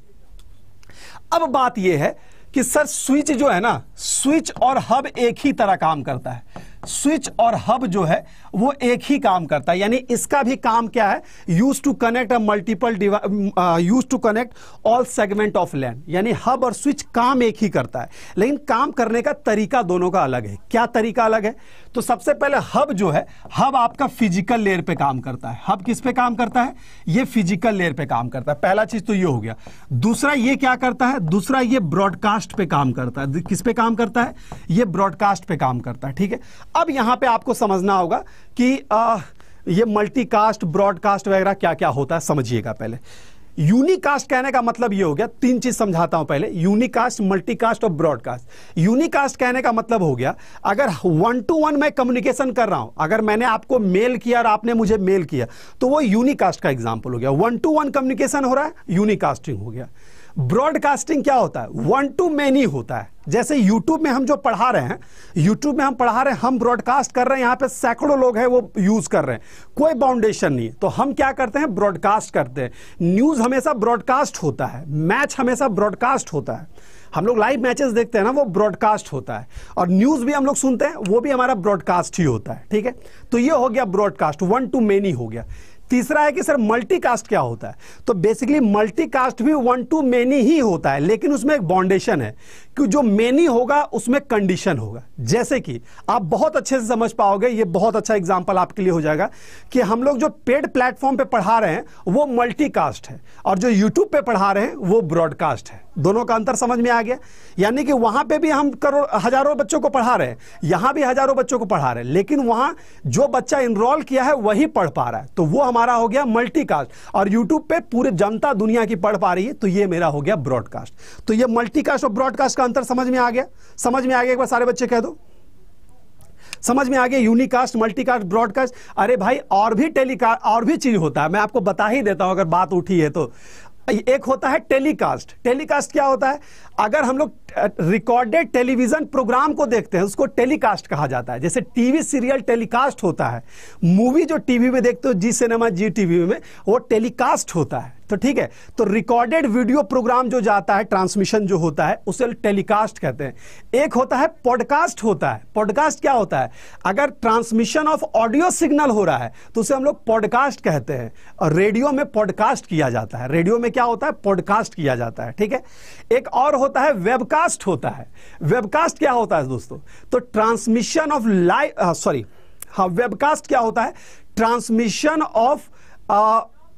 अब बात यह है कि सर स्विच जो है ना स्विच और हब एक ही तरह काम करता है स्विच और हब जो है वो एक ही काम करता है यानी इसका भी काम क्या है use to connect a multiple use to connect all segment of land यानी हब और स्विच काम एक ही करता है लेकिन काम करने का तरीका दोनों का अलग है क्या तरीका अलग है तो सबसे पहले हब जो है हब आपका फिजिकल लेयर पे काम करता है हब किस पे काम करता है ये फिजिकल लेयर पे काम करता है पहला चीज तो ये हो गया दूसरा ये क्या करता है दूसरा ये ब्रॉडकास्ट पे काम करता है किस पे काम करता है ये ब्रॉडकास्ट पे काम करता है ठीक है अब यहां पे आपको समझना होगा कि आ, ये मल्टीकास्ट ब्रॉडकास्ट वगैरह क्या क्या होता है समझिएगा पहले यूनिकास्ट कहने का मतलब ये हो गया तीन चीज समझाता हूं पहले यूनिकास्ट मल्टीकास्ट और ब्रॉडकास्ट यूनिकास्ट कहने का मतलब हो गया अगर वन टू वन मैं कम्युनिकेशन कर रहा हूं अगर मैंने आपको मेल किया और आपने मुझे मेल किया तो वो यूनिकास्ट का एग्जाम्पल हो गया वन टू वन कम्युनिकेशन हो रहा है यूनिकास्टिंग हो गया ब्रॉडकास्टिंग क्या होता है वन टू मैनी होता है जैसे यूट्यूब में हम जो पढ़ा रहे हैं यूट्यूब में हम पढ़ा रहे हैं हम ब्रॉडकास्ट कर रहे हैं यहां पे सैकड़ों लोग हैं वो यूज कर रहे हैं कोई बाउंडेशन नहीं तो हम क्या करते हैं ब्रॉडकास्ट करते हैं न्यूज हमेशा ब्रॉडकास्ट होता है मैच हमेशा ब्रॉडकास्ट होता है हम लोग लाइव मैचेस देखते हैं ना वो ब्रॉडकास्ट होता है और न्यूज भी हम लोग सुनते हैं वो भी हमारा ब्रॉडकास्ट ही होता है ठीक है तो ये हो गया ब्रॉडकास्ट वन टू मेनी हो गया तीसरा है कि सर मल्टीकास्ट क्या होता है तो बेसिकली मल्टीकास्ट भी वन टू मेनी ही होता है लेकिन उसमें एक बाउंडेशन है कि जो मेनी होगा उसमें कंडीशन होगा जैसे कि आप बहुत अच्छे से समझ पाओगे ये बहुत अच्छा एग्जाम्पल आपके लिए हो जाएगा कि हम लोग जो पेड प्लेटफॉर्म पे पढ़ा रहे हैं वो मल्टीकास्ट है और जो यूट्यूब पे पढ़ा रहे हैं वो ब्रॉडकास्ट है दोनों का अंतर समझ में आ गया यानी कि वहां पे भी हम करोड़ हजारों बच्चों को पढ़ा रहे हैं यहां भी हजारों बच्चों को पढ़ा रहे हैं लेकिन वहां जो बच्चा इनरोल किया है वही पढ़ पा रहा है तो वो हमारा हो गया मल्टीकास्ट और यूट्यूब पे पूरी जनता दुनिया की पढ़ पा रही है तो ये मेरा हो गया ब्रॉडकास्ट तो ये मल्टीकास्ट और ब्रॉडकास्ट का अंतर समझ में आ गया समझ में आ गया एक बार सारे बच्चे कह दो समझ में आ गया यूनिकास्ट मल्टीकास्ट ब्रॉडकास्ट अरे भाई और भी टेलीकास्ट और भी चीज होता है मैं आपको बता ही देता हूं अगर बात उठी है तो एक होता है टेलीकास्ट टेलीकास्ट क्या होता है अगर हम लोग रिकॉर्डेड टेलीविज़न प्रोग्राम को देखते हैं उसको टेलीकास्ट कहा जाता है जैसे टीवी सीरियल टेलीकास्ट होता है मूवी जो टीवी में देखते हो जी सिनेमा जी टीवी में वो टेलीकास्ट होता है तो ठीक है तो रिकॉर्डेड वीडियो प्रोग्राम जो जाता है ट्रांसमिशन जो होता है उसे टेलीकास्ट कहते हैं एक होता है पॉडकास्ट होता है पॉडकास्ट क्या होता है अगर ट्रांसमिशन ऑफ ऑडियो सिग्नल हो रहा है तो उसे हम लोग पॉडकास्ट कहते हैं और रेडियो में पॉडकास्ट किया जाता है रेडियो में क्या होता है पॉडकास्ट किया जाता है ठीक है एक और होता है वेबकास्ट वेबकास्ट होता है वेबकास्ट क्या होता है दोस्तों तो ट्रांसमिशन ऑफ लाइव सॉरी हाँ वेबकास्ट क्या होता है transmission of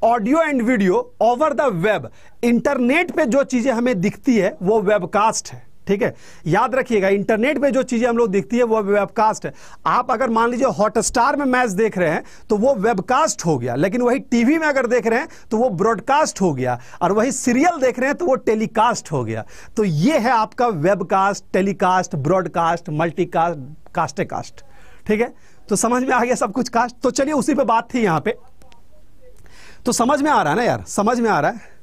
audio and video over the web internet पे जो चीजें हमें दिखती है वो वेबकास्ट है ठीक है याद रखिएगा इंटरनेट पे जो चीजें हम लोग देखती है वो वेबकास्ट है आप अगर मान लीजिए हॉटस्टार में मैच देख रहे हैं तो वो वेबकास्ट हो गया लेकिन वही टीवी में अगर देख रहे हैं तो वो ब्रॉडकास्ट हो गया और वही सीरियल देख रहे हैं तो वो टेलीकास्ट हो गया तो ये है आपका webcast telecast broadcast multicast cast cast ठीक है तो समझ में आ गया सब कुछ कास्ट तो चलिए उसी पर बात थी यहां पर तो समझ में आ रहा है ना यार समझ में आ रहा है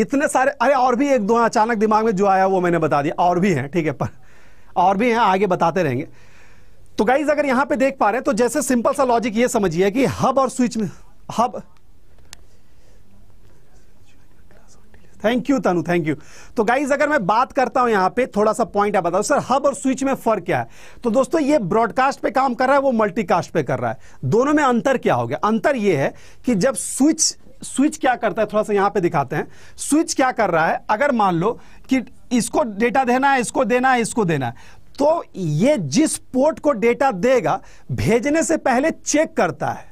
इतने सारे अरे और भी एक दो अचानक दिमाग में जो आया वो मैंने बता दिया और भी हैं ठीक है पर और भी हैं आगे बताते रहेंगे तो गाइज अगर यहां पे देख पा रहे हैं तो जैसे सिंपल सा लॉजिक ये समझिए कि हब और स्विच में hub thank you Tanu thank you तो गाइज अगर मैं बात करता हूं यहां पे थोड़ा सा पॉइंट आप बताओ सर हब और स्विच में फर्क क्या है तो दोस्तों ये ब्रॉडकास्ट पे काम कर रहा है वो मल्टीकास्ट पे कर रहा है दोनों में अंतर क्या हो गया अंतर ये है कि जब स्विच स्विच क्या करता है थोड़ा सा यहां पे दिखाते हैं स्विच क्या कर रहा है अगर मान लो कि इसको डेटा देना है इसको देना है इसको देना है तो ये जिस पोर्ट को डेटा देगा भेजने से पहले चेक करता है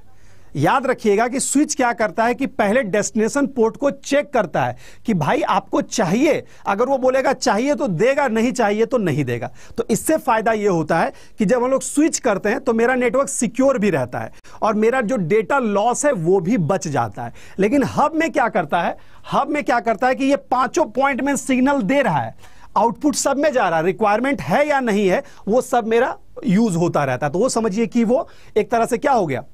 याद रखिएगा कि स्विच क्या करता है कि पहले डेस्टिनेशन पोर्ट को चेक करता है कि भाई आपको चाहिए अगर वो बोलेगा चाहिए तो देगा नहीं चाहिए तो नहीं देगा तो इससे फायदा ये होता है कि जब हम लोग स्विच करते हैं तो मेरा नेटवर्क सिक्योर भी रहता है और मेरा जो डेटा लॉस है वो भी बच जाता है लेकिन हब में क्या करता है हब में क्या करता है कि ये पांचों पॉइंट में सिग्नल दे रहा है आउटपुट सब में जा रहा है रिक्वायरमेंट है या नहीं है वो सब मेरा यूज होता रहता है तो वो समझिए कि वो एक तरह से क्या हो गया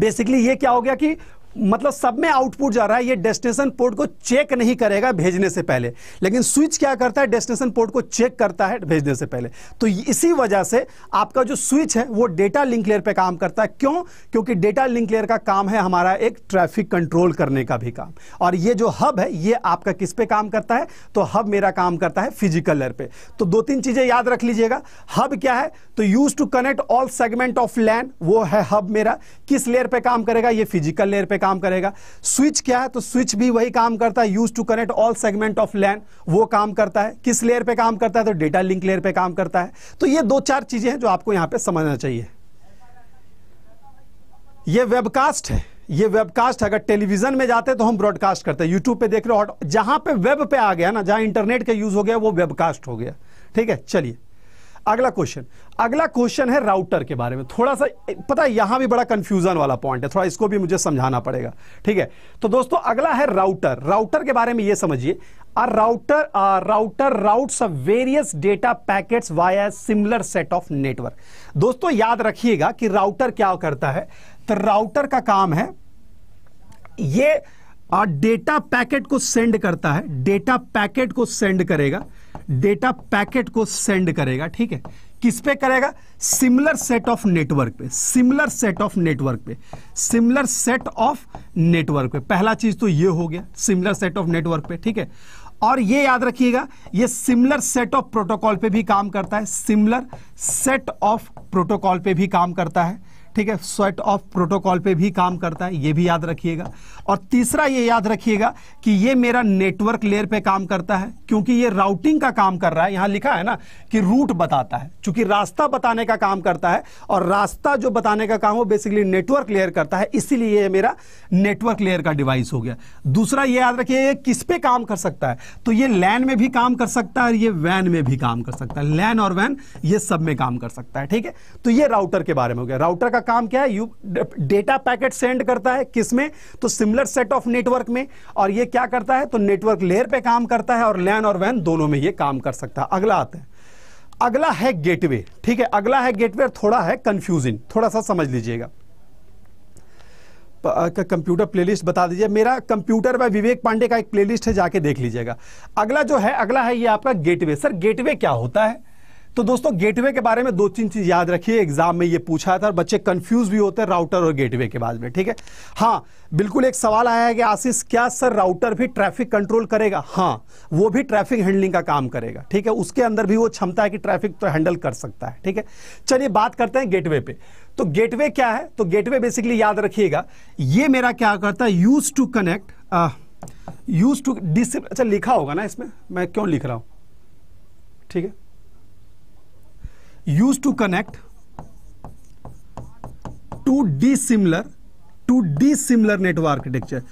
बेसिकली ये क्या हो गया कि मतलब सब में आउटपुट जा रहा है ये डेस्टिनेशन पोर्ट को चेक नहीं करेगा भेजने से पहले लेकिन स्विच क्या करता है डेस्टिनेशन पोर्ट को चेक करता है भेजने से पहले तो इसी वजह से आपका जो स्विच है वो डेटा लिंक लेयर पे काम करता है क्यों क्योंकि डेटा लिंक लेयर का काम है हमारा एक ट्रैफिक कंट्रोल करने का भी काम और ये जो हब है ये आपका किस पे काम करता है तो हब मेरा काम करता है फिजिकल लेयर पर तो दो तीन चीजें याद रख लीजिएगा हब क्या है तो use to connect all segment of land वो है हब मेरा किस लेयर पर काम करेगा यह फिजिकल लेयर पर काम करेगा स्विच क्या है तो स्विच भी वही काम करता है use to connect all segment of land वो काम करता है किस लेयर पे काम करता है तो डेटा लिंक लेयर पे काम करता है तो ये दो चार चीजें हैं जो आपको यहां पे समझना चाहिए ये वेबकास्ट है ये वेबकास्ट अगर टेलीविजन में जाते तो हम ब्रॉडकास्ट करते हैं यूट्यूब पे देख रहे हो जहां पे वेब पे आ गया ना जहां इंटरनेट का यूज हो गया वो वेबकास्ट हो गया ठीक है चलिए अगला क्वेश्चन अगला क्वेश्चन है राउटर के बारे में थोड़ा सा पता है यहां भी बड़ा कंफ्यूजन वाला पॉइंट है थोड़ा इसको भी मुझे समझाना पड़ेगा ठीक है तो दोस्तों अगला है राउटर राउटर के बारे में यह समझिए router router a various data of various similar set of network दोस्तों याद रखिएगा कि राउटर क्या करता है तो राउटर का काम है यह डेटा पैकेट को सेंड करता है डेटा पैकेट को सेंड करेगा डेटा पैकेट को सेंड करेगा ठीक है किस पे करेगा सिमिलर सेट ऑफ नेटवर्क पे सिमिलर सेट ऑफ नेटवर्क पे सिमिलर सेट ऑफ नेटवर्क पे पहला चीज तो ये हो गया सिमिलर सेट ऑफ नेटवर्क पे ठीक है और ये याद रखिएगा ये सिमिलर सेट ऑफ प्रोटोकॉल पे भी काम करता है सिमिलर सेट ऑफ प्रोटोकॉल पे भी काम करता है ठीक है स्वेट ऑफ प्रोटोकॉल पे भी काम करता है ये भी याद रखिएगा और तीसरा ये याद रखिएगा कि ये मेरा नेटवर्क लेयर पे काम करता है क्योंकि ये राउटिंग का काम कर रहा है यहां लिखा है ना कि रूट बताता है चूंकि रास्ता बताने का काम करता है और रास्ता जो बताने का काम हो बेसिकली नेटवर्क लेयर करता है इसीलिए ये मेरा नेटवर्क लेयर का डिवाइस हो गया दूसरा ये याद रखिए ये किस पे काम कर सकता है तो ये लैन में भी काम कर सकता है और ये वैन में भी काम कर सकता है लैन और वैन ये सब में काम कर सकता है ठीक है तो ये राउटर के बारे में हो गया राउटर का काम क्या है यू डेटा पैकेट सेंड करता है किसमें तो सिमिलर सेट ऑफ नेटवर्क में और ये क्या करता है तो नेटवर्क लेयर पे काम करता है और लैन और वैन दोनों में ये काम कर सकता है अगला आता है अगला है गेटवे ठीक है अगला है गेटवे थोड़ा है कंफ्यूजिंग थोड़ा सा समझ लीजिएगा कंप्यूटर प्लेलिस्ट बता दीजिए मेरा कंप्यूटर में विवेक पांडे का एक प्लेलिस्ट है जाके देख लीजिएगा अगला जो है अगला है ये आपका गेटवे सर गेटवे क्या होता है तो दोस्तों गेटवे के बारे में दो तीन चीज याद रखिए एग्जाम में ये पूछा था और बच्चे कंफ्यूज भी होते हैं राउटर और गेटवे के बाद में ठीक है हाँ बिल्कुल एक सवाल आया है कि आशीष क्या सर राउटर भी ट्रैफिक कंट्रोल करेगा हाँ वो भी ट्रैफिक हैंडलिंग का काम करेगा ठीक है उसके अंदर भी वो क्षमता है कि ट्रैफिक तो हैंडल कर सकता है ठीक है चलिए बात करते हैं गेटवे पे तो गेटवे क्या है तो गेटवे बेसिकली याद रखिएगा ये मेरा क्या करता है use to connect use to dis अच्छा लिखा होगा ना इसमें मैं क्यों लिख रहा हूं ठीक है use to connect dissimilar to dissimilar network architecture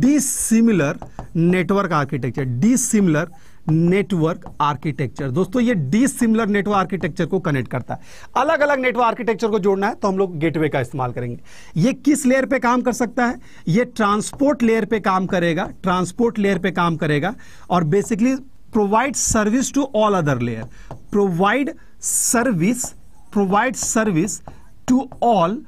dissimilar network architecture dissimilar network architecture दोस्तों ये डी सिमिलर नेटवर्क आर्किटेक्चर को कनेक्ट करता है अलग अलग नेटवर्क आर्किटेक्चर को जोड़ना है तो हम लोग गेटवे का इस्तेमाल करेंगे ये किस लेयर पे काम कर सकता है ये ट्रांसपोर्ट लेयर पे काम करेगा ट्रांसपोर्ट लेयर पे काम करेगा और basically provide service to all other layer provide service provides service to all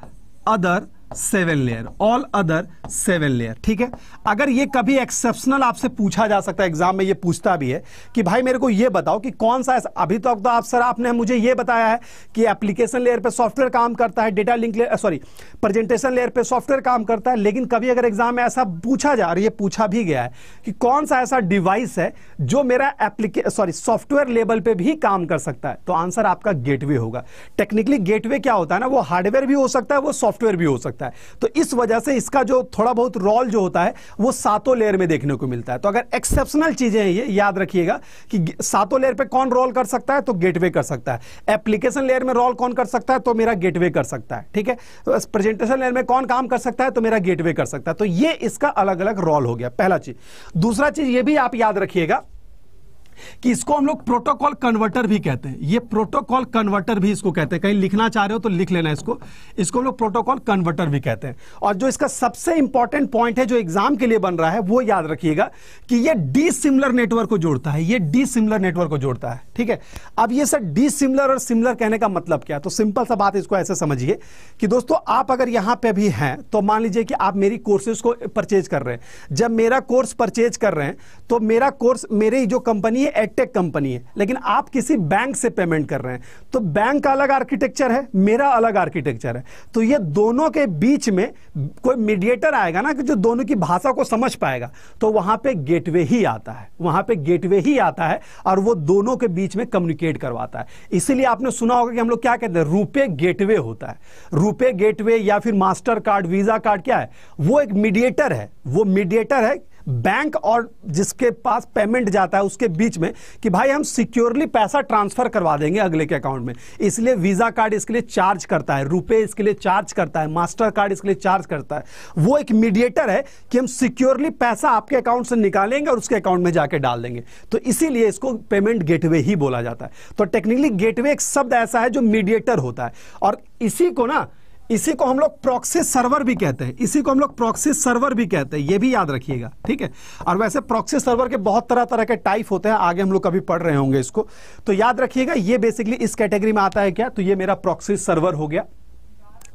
other seven layer all other seven layer ठीक है अगर ये कभी एक्सेप्शनल आपसे पूछा जा सकता है एग्जाम में ये पूछता भी है कि भाई मेरे को ये बताओ कि कौन सा अभी तक तो, तो आप सर आपने मुझे ये बताया है कि एप्लीकेशन लेयर पे सॉफ्टवेयर काम करता है data link sorry presentation layer पे सॉफ्टवेयर काम करता है लेकिन कभी अगर एग्जाम में ऐसा पूछा जा रहा ये पूछा भी गया है कि कौन सा ऐसा डिवाइस है जो मेरा एप्लीके सॉरी सॉफ्टवेयर लेवल पर भी काम कर सकता है तो आंसर आपका गेटवे होगा टेक्निकली गेटवे क्या होता है ना वो हार्डवेयर भी हो सकता है वो सॉफ्टवेयर भी हो सकता है सकता है तो इस वजह से इसका जो थोड़ा बहुत रोल जो होता है वो सातों लेयर में देखने को मिलता है तो अगर एक्सेप्शनल चीजें हैं ये याद रखिएगा कि सातों लेयर पे कौन रोल कर सकता है तो गेटवे कर सकता है एप्लीकेशन लेयर में रोल कौन कर सकता है तो मेरा गेटवे कर सकता है ठीक है प्रेजेंटेशन लेयर में कौन काम कर सकता है तो मेरा गेटवे कर सकता है तो ये इसका अलग अलग रोल हो गया पहला चीज दूसरा चीज ये भी आप याद रखिएगा कि इसको हम लोग प्रोटोकॉल कन्वर्टर भी कहते हैं ये प्रोटोकॉल कन्वर्टर भी इसको कहते हैं कहीं लिखना चाह रहे हो तो लिख लेना इसको इसको हम लोग प्रोटोकॉल कन्वर्टर भी कहते हैं और जो इसका सबसे इंपॉर्टेंट पॉइंट है जो एग्जाम के लिए बन रहा है वो याद रखिएगा कि ये डी सिमिलर नेटवर्क को जोड़ता है ये डी सिमिलर नेटवर्क को जोड़ता है ठीक है अब ये सर डी सिमिलर और सिमिलर कहने का मतलब क्या तो सिंपल सा बात इसको ऐसे समझिए कि दोस्तों आप अगर यहां पर भी हैं तो मान लीजिए कि आप मेरी कोर्सेज को परचेज कर रहे हैं जब मेरा कोर्स परचेज कर रहे हैं तो मेरा कोर्स मेरी जो कंपनी ये एडटेक कंपनी है लेकिन आप किसी बैंक से पेमेंट कर रहे हैं तो बैंक का अलग आर्किटेक्चर है मेरा अलग आर्किटेक्चर है तो ये दोनों के बीच में कोई मीडिएटर आएगा ना कि जो दोनों की भाषा को समझ पाएगा तो वहां पे गेटवे ही आता है वहां पे गेटवे ही आता है और वो दोनों के बीच में कम्युनिकेट करवाता है इसीलिए आपने सुना होगा कि हम लोग क्या कहते हैं रुपे गेटवे होता है रुपे गेटवे या फिर मास्टर कार्ड वीजा कार्ड क्या है वो एक मीडिएटर है वो मीडिएटर है बैंक और जिसके पास पेमेंट जाता है उसके बीच में कि भाई हम सिक्योरली पैसा ट्रांसफर करवा देंगे अगले के अकाउंट में इसलिए वीज़ा कार्ड इसके लिए चार्ज करता है रुपए इसके लिए चार्ज करता है मास्टर कार्ड इसके लिए चार्ज करता है वो एक मीडिएटर है कि हम सिक्योरली पैसा आपके अकाउंट से निकालेंगे और उसके अकाउंट में जाके डाल देंगे तो इसीलिए इसको पेमेंट गेटवे ही बोला जाता है तो टेक्निकली गेटवे एक शब्द ऐसा है जो मीडिएटर होता है और इसी को ना इसी को हम लोग प्रोक्सी सर्वर भी कहते हैं इसी को हम लोग प्रोक्सी सर्वर भी कहते हैं ये भी याद रखिएगा ठीक है और वैसे प्रोक्सी सर्वर के बहुत तरह तरह के टाइप होते हैं आगे हम लोग कभी पढ़ रहे होंगे इसको तो याद रखिएगा ये बेसिकली इस कैटेगरी में आता है क्या तो ये मेरा प्रोक्सी सर्वर हो गया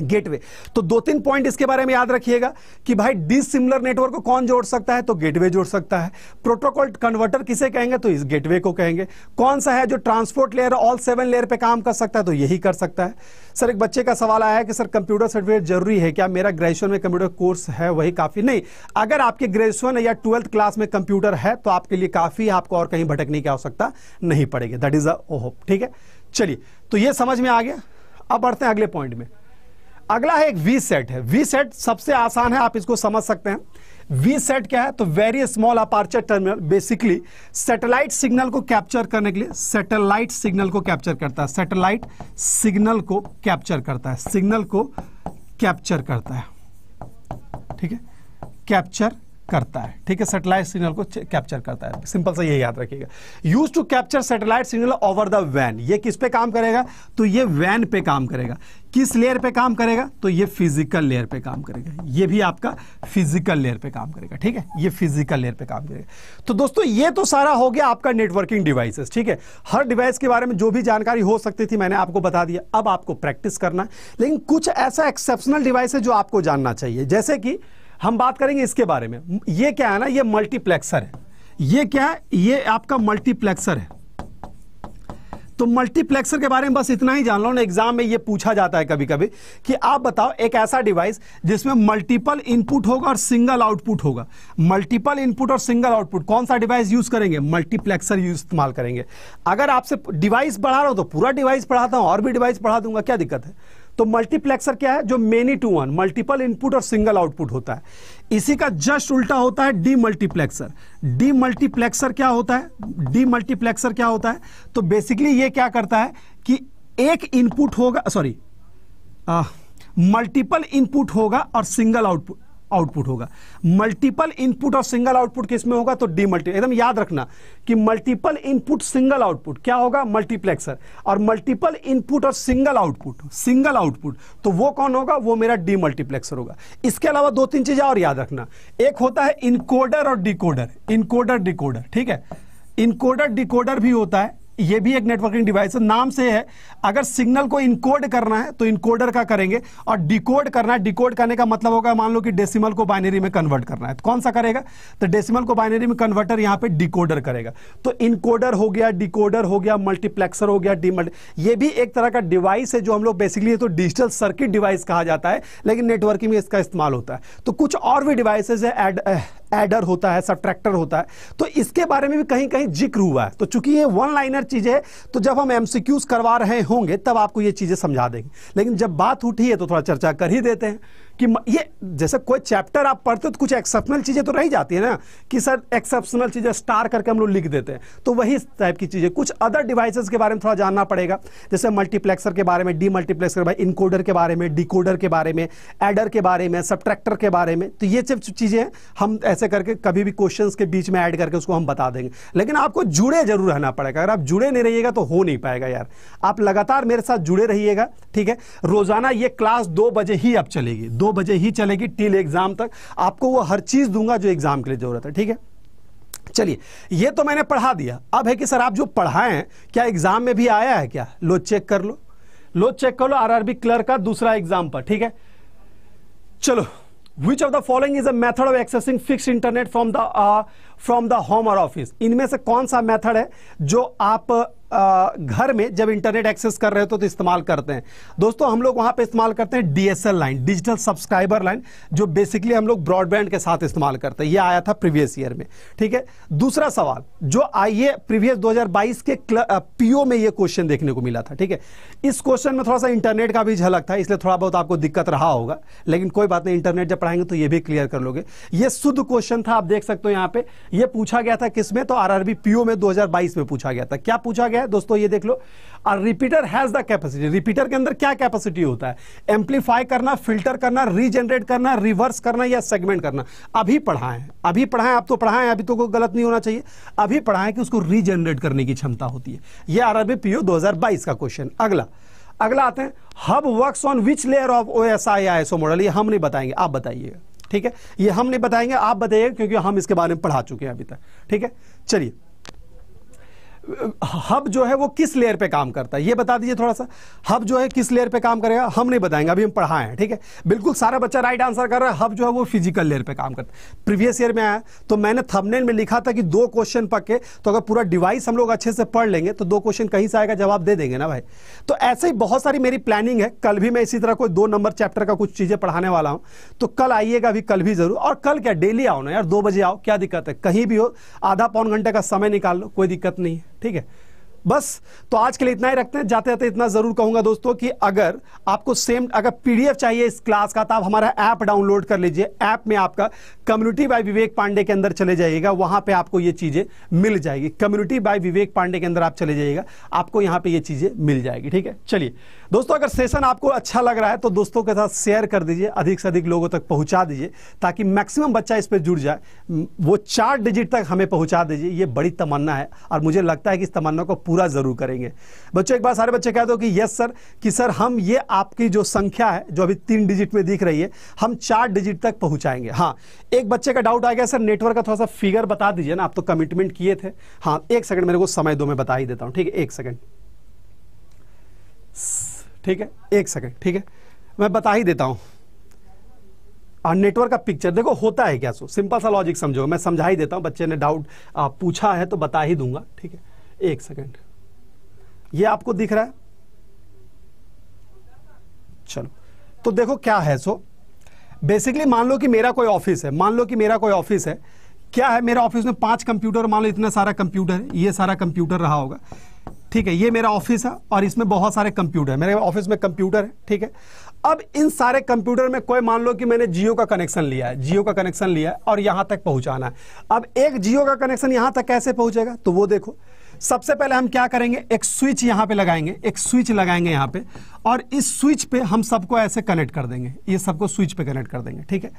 गेटवे तो दो तीन पॉइंट इसके बारे में याद रखिएगा कि भाई डिसिमिलर नेटवर्क को कौन जोड़ सकता है तो गेटवे जोड़ सकता है प्रोटोकॉल कन्वर्टर किसे कहेंगे तो इस गेटवे को कहेंगे कौन सा है जो transport layer all seven layer पे काम कर सकता है तो यही कर सकता है सर एक बच्चे का सवाल आया है कि सर कंप्यूटर सर्टिफिकेट जरूरी है क्या मेरा ग्रेजुएशन में कंप्यूटर कोर्स है वही काफी नहीं अगर आपके ग्रेजुएशन या ट्वेल्थ क्लास में कंप्यूटर है तो आपके लिए काफी आपको और कहीं भटकने की आवश्यकता नहीं पड़ेगी दैट इज अ होप ठीक है चलिए तो यह समझ में आ गया अब बढ़ते हैं अगले पॉइंट में अगला है एक वी सेट है वी सेट सबसे आसान है आप इसको समझ सकते हैं वी सेट क्या है तो very small aperture terminal basically satellite signal को कैप्चर करने के लिए सैटेलाइट सिग्नल को कैप्चर करता है सैटेलाइट सिग्नल को कैप्चर करता है सिग्नल को कैप्चर करता है ठीक है कैप्चर करता है ठीक है सैटेलाइट सिग्नल को कैप्चर करता है सिंपल सा ये याद रखिएगा use to capture satellite signal over the वैन ये किस पे काम करेगा तो ये वैन पे काम करेगा किस लेयर पे काम करेगा तो ये फिजिकल लेयर पे काम करेगा ये भी आपका फिजिकल लेयर पे काम करेगा ठीक है ये फिजिकल लेयर पे काम करेगा तो दोस्तों ये तो सारा हो गया आपका नेटवर्किंग डिवाइसेस ठीक है हर डिवाइस के बारे में जो भी जानकारी हो सकती थी मैंने आपको बता दिया अब आपको प्रैक्टिस करना है लेकिन कुछ ऐसा एक्सेप्शनल डिवाइस है जो आपको जानना चाहिए जैसे कि हम बात करेंगे इसके बारे में ये क्या है ना ये मल्टीप्लेक्सर है ये क्या है ये आपका मल्टीप्लेक्सर है तो मल्टीप्लेक्सर के बारे में बस इतना ही जान लो ना एग्जाम में ये पूछा जाता है कभी कभी कि आप बताओ एक ऐसा डिवाइस जिसमें मल्टीपल इनपुट होगा और सिंगल आउटपुट होगा मल्टीपल इनपुट और सिंगल आउटपुट कौन सा डिवाइस यूज करेंगे मल्टीप्लेक्सर यूज इस्तेमाल करेंगे अगर आपसे डिवाइस बढ़ा रहा हूं तो पूरा डिवाइस पढ़ाता हूं और भी डिवाइस पढ़ा दूंगा क्या दिक्कत है तो मल्टीप्लेक्सर क्या है जो many to one multiple input और सिंगल आउटपुट होता है इसी का जस्ट उल्टा होता है डी मल्टीप्लेक्सर डी मल्टीप्लेक्सर क्या होता है डी मल्टीप्लेक्सर क्या होता है तो बेसिकली ये क्या करता है कि एक इनपुट होगा सॉरी मल्टीपल इनपुट होगा और सिंगल आउटपुट आउटपुट होगा मल्टीपल इनपुट और सिंगल आउटपुट किसमें होगा तो डी मल्टी एकदम याद रखना कि मल्टीपल इनपुट सिंगल आउटपुट क्या होगा मल्टीप्लेक्सर और मल्टीपल इनपुट और सिंगल आउटपुट सिंगल आउटपुट तो वो कौन होगा वो मेरा डी मल्टीप्लेक्सर होगा इसके अलावा दो तीन चीजें और याद रखना एक होता है इनकोडर और डिकोडर इनकोडर डिकोडर ठीक है इनकोडर डिकोडर भी होता है ये भी एक नेटवर्किंग डिवाइस है नाम से है अगर सिग्नल को इनकोड करना है तो इनकोडर का करेंगे और डिकोड करना है डिकोड करने का मतलब होगा मान लो कि डेसिमल को बाइनरी में कन्वर्ट करना है तो कौन सा करेगा तो डेसिमल को बाइनरी में कन्वर्टर यहां पे डिकोडर करेगा तो इनकोडर हो गया डिकोडर हो गया मल्टीप्लेक्सर हो गया डिमल्ट यह भी एक तरह का डिवाइस है जो हम लोग बेसिकली तो डिजिटल सर्किट डिवाइस कहा जाता है लेकिन नेटवर्किंग में इसका इस्तेमाल होता है तो कुछ और भी डिवाइसेज है एडर होता है सब होता है तो इसके बारे में भी कहीं कहीं जिक्र हुआ है तो चूंकि ये वन लाइनर चीज़ है तो जब हम एमसीक्यूज करवा रहे होंगे तब आपको ये चीज़ें समझा देंगे लेकिन जब बात उठी है तो थोड़ा चर्चा कर ही देते हैं कि ये जैसे कोई चैप्टर आप पढ़ते हो तो कुछ एक्सेप्शनल चीज़ें तो रह जाती है ना कि सर एक्सेप्शनल चीज़ें स्टार करके हम लोग लिख देते हैं तो वही टाइप की चीज़ें कुछ अदर डिवाइसेस के बारे में थोड़ा जानना पड़ेगा जैसे मल्टीप्लेक्सर के बारे में डी मल्टीप्लेक्सर के बारे में इनकोडर के बारे में डिकोडर के बारे में एडर के बारे में सब्ट्रैक्टर के बारे में तो ये सब चीज़ें हम ऐसे करके कभी भी क्वेश्चन के बीच में एड करके उसको हम बता देंगे लेकिन आपको जुड़े जरूर रहना पड़ेगा अगर आप जुड़े नहीं रहिएगा तो हो नहीं पाएगा यार आप लगातार मेरे साथ जुड़े रहिएगा ठीक है रोज़ाना ये क्लास दो बजे ही अब चलेगी दो दो बजे ही चलेगी टील एग्जाम तक आपको वो हर चीज़ दूंगा जो एग्जाम के लिए ज़रूरत है ठीक है चलिए ये तो मैंने पढ़ा दिया अब है कि सर आप जो पढ़ाए हैं क्या एग्जाम में भी आया है क्या लो चेक कर लो लो चेक कर लो आरआरबी क्लर्क का दूसरा एग्जाम पर ठीक है चलो which of the following is a method of accessing fixed internet from the uh, from the home or office इनमें से कौन सा मेथड है जो आप घर में जब इंटरनेट एक्सेस कर रहे हो तो, तो इस्तेमाल करते हैं दोस्तों हम लोग वहां पे इस्तेमाल करते हैं DSL line digital subscriber line जो बेसिकली हम लोग ब्रॉडबैंड के साथ इस्तेमाल करते हैं ये आया था प्रीवियस ईयर में ठीक है दूसरा सवाल जो आइए प्रीवियस 2022 के पीओ में यह क्वेश्चन देखने को मिला था ठीक है इस क्वेश्चन में थोड़ा सा इंटरनेट का भी झलक था इसलिए थोड़ा बहुत आपको दिक्कत रहा होगा लेकिन कोई बात नहीं इंटरनेट जब पढ़ाएंगे तो यह भी क्लियर कर लोगे ये शुद्ध क्वेश्चन था आप देख सकते हो यहां पर यह पूछा गया था किसमें तो आर पीओ में दो में पूछा गया था क्या पूछा गया गया है दोस्तों ये देख लो और repeater has the capacity repeater के अंदर क्या कैपेसिटी होता है एम्पलीफाई करना फिल्टर करना रीजनरेट करना रिवर्स करना या सेगमेंट करना अभी पढ़ाएं अभी पढ़ाएं आप तो पढ़ाएं अभी तो कोई गलत नहीं होना चाहिए अभी पढ़ाएं कि उसको रीजनरेट करने की क्षमता होती है यह आरबी पीओ 2022 का क्वेश्चन अगला अगला आते हैं hub works on which layer of O S I I S O model ये हम नहीं बताएंगे आप बताइए ठीक है ये हम नहीं बताएंगे आप बताइए क्योंकि हम इसके बारे में पढ़ा चुके हैं अभी तक ठीक है चलिए हब जो है वो किस लेयर पे काम करता है ये बता दीजिए थोड़ा सा हब जो है किस लेयर पे काम करेगा हम नहीं बताएंगे अभी हम पढ़ाए हैं ठीक है बिल्कुल सारा बच्चा राइट आंसर कर रहा है हब जो है वो फिजिकल लेयर पे काम करता है प्रीवियस ईयर में आया तो मैंने थंबनेल में लिखा था कि दो क्वेश्चन पक्के तो अगर पूरा डिवाइस हम लोग अच्छे से पढ़ लेंगे तो दो क्वेश्चन कहीं से आएगा जवाब दे देंगे ना भाई तो ऐसे ही बहुत सारी मेरी प्लानिंग है कल भी मैं इसी तरह कोई दो नंबर चैप्टर का कुछ चीज़ें पढ़ाने वाला हूँ तो कल आइएगा अभी कल भी जरूर और कल क्या डेली आओ ना यार दो बजे आओ क्या दिक्कत है कहीं भी हो आधा पौन घंटे का समय निकाल लो कोई दिक्कत नहीं है ठीक है बस तो आज के लिए इतना ही रखते हैं जाते जाते इतना ज़रूर कहूंगा दोस्तों कि अगर आपको सेम अगर पीडीएफ चाहिए इस क्लास का तो आप हमारा ऐप डाउनलोड कर लीजिए ऐप में आपका कम्युनिटी बाय विवेक पांडे के अंदर चले जाइएगा वहां पर आपको ये चीज़ें मिल जाएगी कम्युनिटी बाय विवेक पांडे के अंदर आप चले जाइएगा आपको यहाँ पर ये चीज़ें मिल जाएगी ठीक है चलिए दोस्तों अगर सेशन आपको अच्छा लग रहा है तो दोस्तों के साथ शेयर कर दीजिए अधिक से अधिक लोगों तक पहुंचा दीजिए ताकि मैक्सिमम बच्चा इस पर जुड़ जाए वो चार डिजिट तक हमें पहुंचा दीजिए ये बड़ी तमन्ना है और मुझे लगता है कि इस तमन्ना को पूरा पूरा ज़रूर करेंगे बच्चों एक बार सारे बच्चे कह दो कि यस सर कि सर हम ये आपकी जो संख्या है जो अभी तीन डिजिट में दिख रही है हम चार डिजिट तक पहुंचाएंगे हाँ एक बच्चे का डाउट आ गया सर नेटवर्क का थोड़ा सा फिगर बता दीजिए ना आप तो कमिटमेंट किए थे हाँ एक सेकंड मेरे को समय दो मैं बता ही देता हूँ ठीक है एक सेकेंड ठीक है एक सेकेंड ठीक है मैं बता ही देता हूँ नेटवर्क का पिक्चर देखो होता है क्या सो सिंपल सा लॉजिक समझो मैं समझा ही देता हूं बच्चे ने डाउट पूछा है तो बता ही दूंगा ठीक है एक सेकंड ये आपको दिख रहा है चलो तो देखो क्या है सो बेसिकली मान लो कि मेरा कोई ऑफिस है मान लो कि मेरा कोई ऑफिस है क्या है मेरा ऑफिस में पांच कंप्यूटर मान लो इतना सारा कंप्यूटर है ये सारा कंप्यूटर रहा होगा ठीक है ये मेरा ऑफिस है और इसमें बहुत सारे कंप्यूटर है मेरे ऑफिस में कंप्यूटर है ठीक है अब इन सारे कंप्यूटर में कोई मान लो कि मैंने जियो का कनेक्शन लिया है जियो का कनेक्शन लिया है और यहां तक पहुंचाना है अब एक जियो का कनेक्शन यहां तक कैसे पहुंचेगा तो वो देखो सबसे पहले हम क्या करेंगे एक स्विच यहां पे लगाएंगे एक स्विच लगाएंगे यहां पे और इस स्विच पे हम सबको ऐसे कनेक्ट कर देंगे ये सबको स्विच पे कनेक्ट कर देंगे ठीक है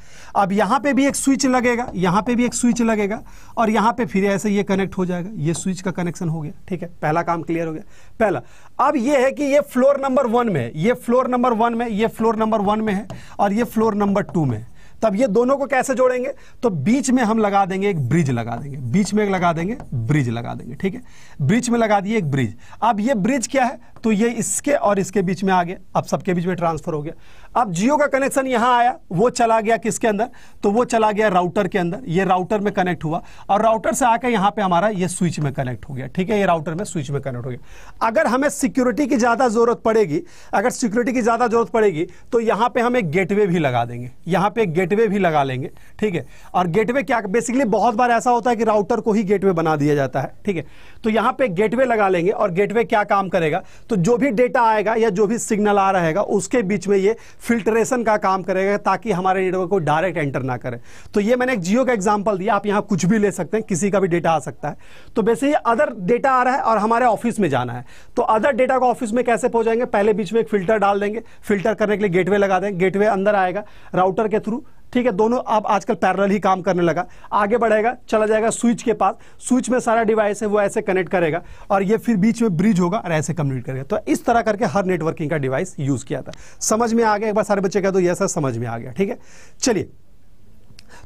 अब यहां पे भी एक स्विच लगेगा यहां पे भी एक स्विच लगेगा और यहां पे फिर ऐसे ये कनेक्ट हो जाएगा ये स्विच का कनेक्शन हो गया ठीक है पहला काम क्लियर हो गया पहला अब ये है कि ये फ्लोर नंबर वन में यह ये फ्लोर नंबर वन में ये फ्लोर नंबर वन में है और ये फ्लोर नंबर टू में है तब ये दोनों को कैसे जोड़ेंगे तो बीच में हम लगा देंगे एक ब्रिज लगा देंगे बीच में लगा देंगे ब्रिज लगा देंगे ठीक है ब्रिज में लगा दिए एक ब्रिज अब ये ब्रिज क्या है तो ये इसके और इसके बीच में आ गया अब सबके बीच में ट्रांसफर हो गया अब जियो का कनेक्शन यहां आया वो चला गया किसके अंदर तो वो चला गया राउटर के अंदर ये राउटर में कनेक्ट हुआ और राउटर से आकर यहां पे हमारा ये स्विच में कनेक्ट हो गया ठीक है ये राउटर में स्विच में कनेक्ट हो गया अगर हमें सिक्योरिटी की ज़्यादा ज़रूरत पड़ेगी अगर सिक्योरिटी की ज़्यादा ज़रूरत पड़ेगी तो यहाँ पर हम एक गेटवे भी लगा देंगे यहां पर गेटवे भी लगा लेंगे ठीक है और गेटवे क्या बेसिकली बहुत बार ऐसा होता है कि राउटर को ही गेटवे बना दिया जाता है ठीक है तो यहां पर गेटवे लगा लेंगे और गेटवे क्या काम करेगा तो जो भी डेटा आएगा या जो भी सिग्नल आ रहेगा उसके बीच में ये फिल्ट्रेशन का काम करेगा ताकि हमारे नेटवर्क को डायरेक्ट एंटर ना करें तो ये मैंने एक जियो का एग्जाम्पल दिया आप यहाँ कुछ भी ले सकते हैं किसी का भी डेटा आ सकता है तो वैसे ये अदर डेटा आ रहा है और हमारे ऑफिस में जाना है तो अदर डेटा को ऑफिस में कैसे पहुँचाएंगे पहले बीच में एक फिल्टर डाल देंगे फिल्टर करने के लिए गेटवे लगा देंगे गेटवे अंदर आएगा राउटर के थ्रू ठीक है दोनों आप आजकल पैरल ही काम करने लगा आगे बढ़ेगा चला जाएगा स्विच के पास स्विच में सारा डिवाइस है वो ऐसे कनेक्ट करेगा और ये फिर बीच में ब्रिज होगा और ऐसे कम्युनिकेट करेगा तो इस तरह करके हर नेटवर्किंग का डिवाइस यूज़ किया था समझ में आ गया एक बार सारे बच्चे कह दो ये सर समझ में आ गया ठीक है चलिए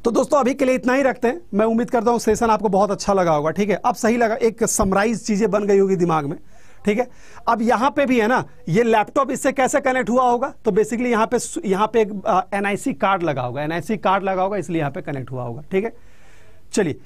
तो दोस्तों अभी के लिए इतना ही रखते हैं मैं उम्मीद करता हूँ सेशन आपको बहुत अच्छा लगा होगा ठीक है अब सही लगा एक समराइज चीज़ें बन गई होगी दिमाग में ठीक है अब यहां पे भी है ना ये लैपटॉप इससे कैसे कनेक्ट हुआ होगा तो बेसिकली यहां पे यहां पे एक एनआईसी कार्ड लगा होगा एनआईसी कार्ड लगा होगा इसलिए यहां पे कनेक्ट हुआ होगा ठीक है चलिए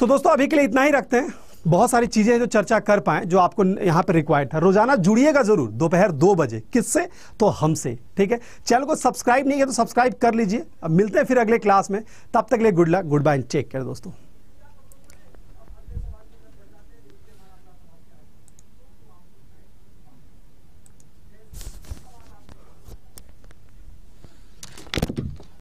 तो दोस्तों अभी के लिए इतना ही रखते हैं बहुत सारी चीज़ें जो चर्चा कर पाए जो आपको यहाँ पर रिक्वायर्ड था रोजाना जुड़िएगा ज़रूर दोपहर दो बजे किससे तो हमसे ठीक है चैनल को सब्सक्राइब नहीं किया तो सब्सक्राइब कर लीजिए अब मिलते हैं फिर अगले क्लास में तब तक लिए good luck good bye take care दोस्तों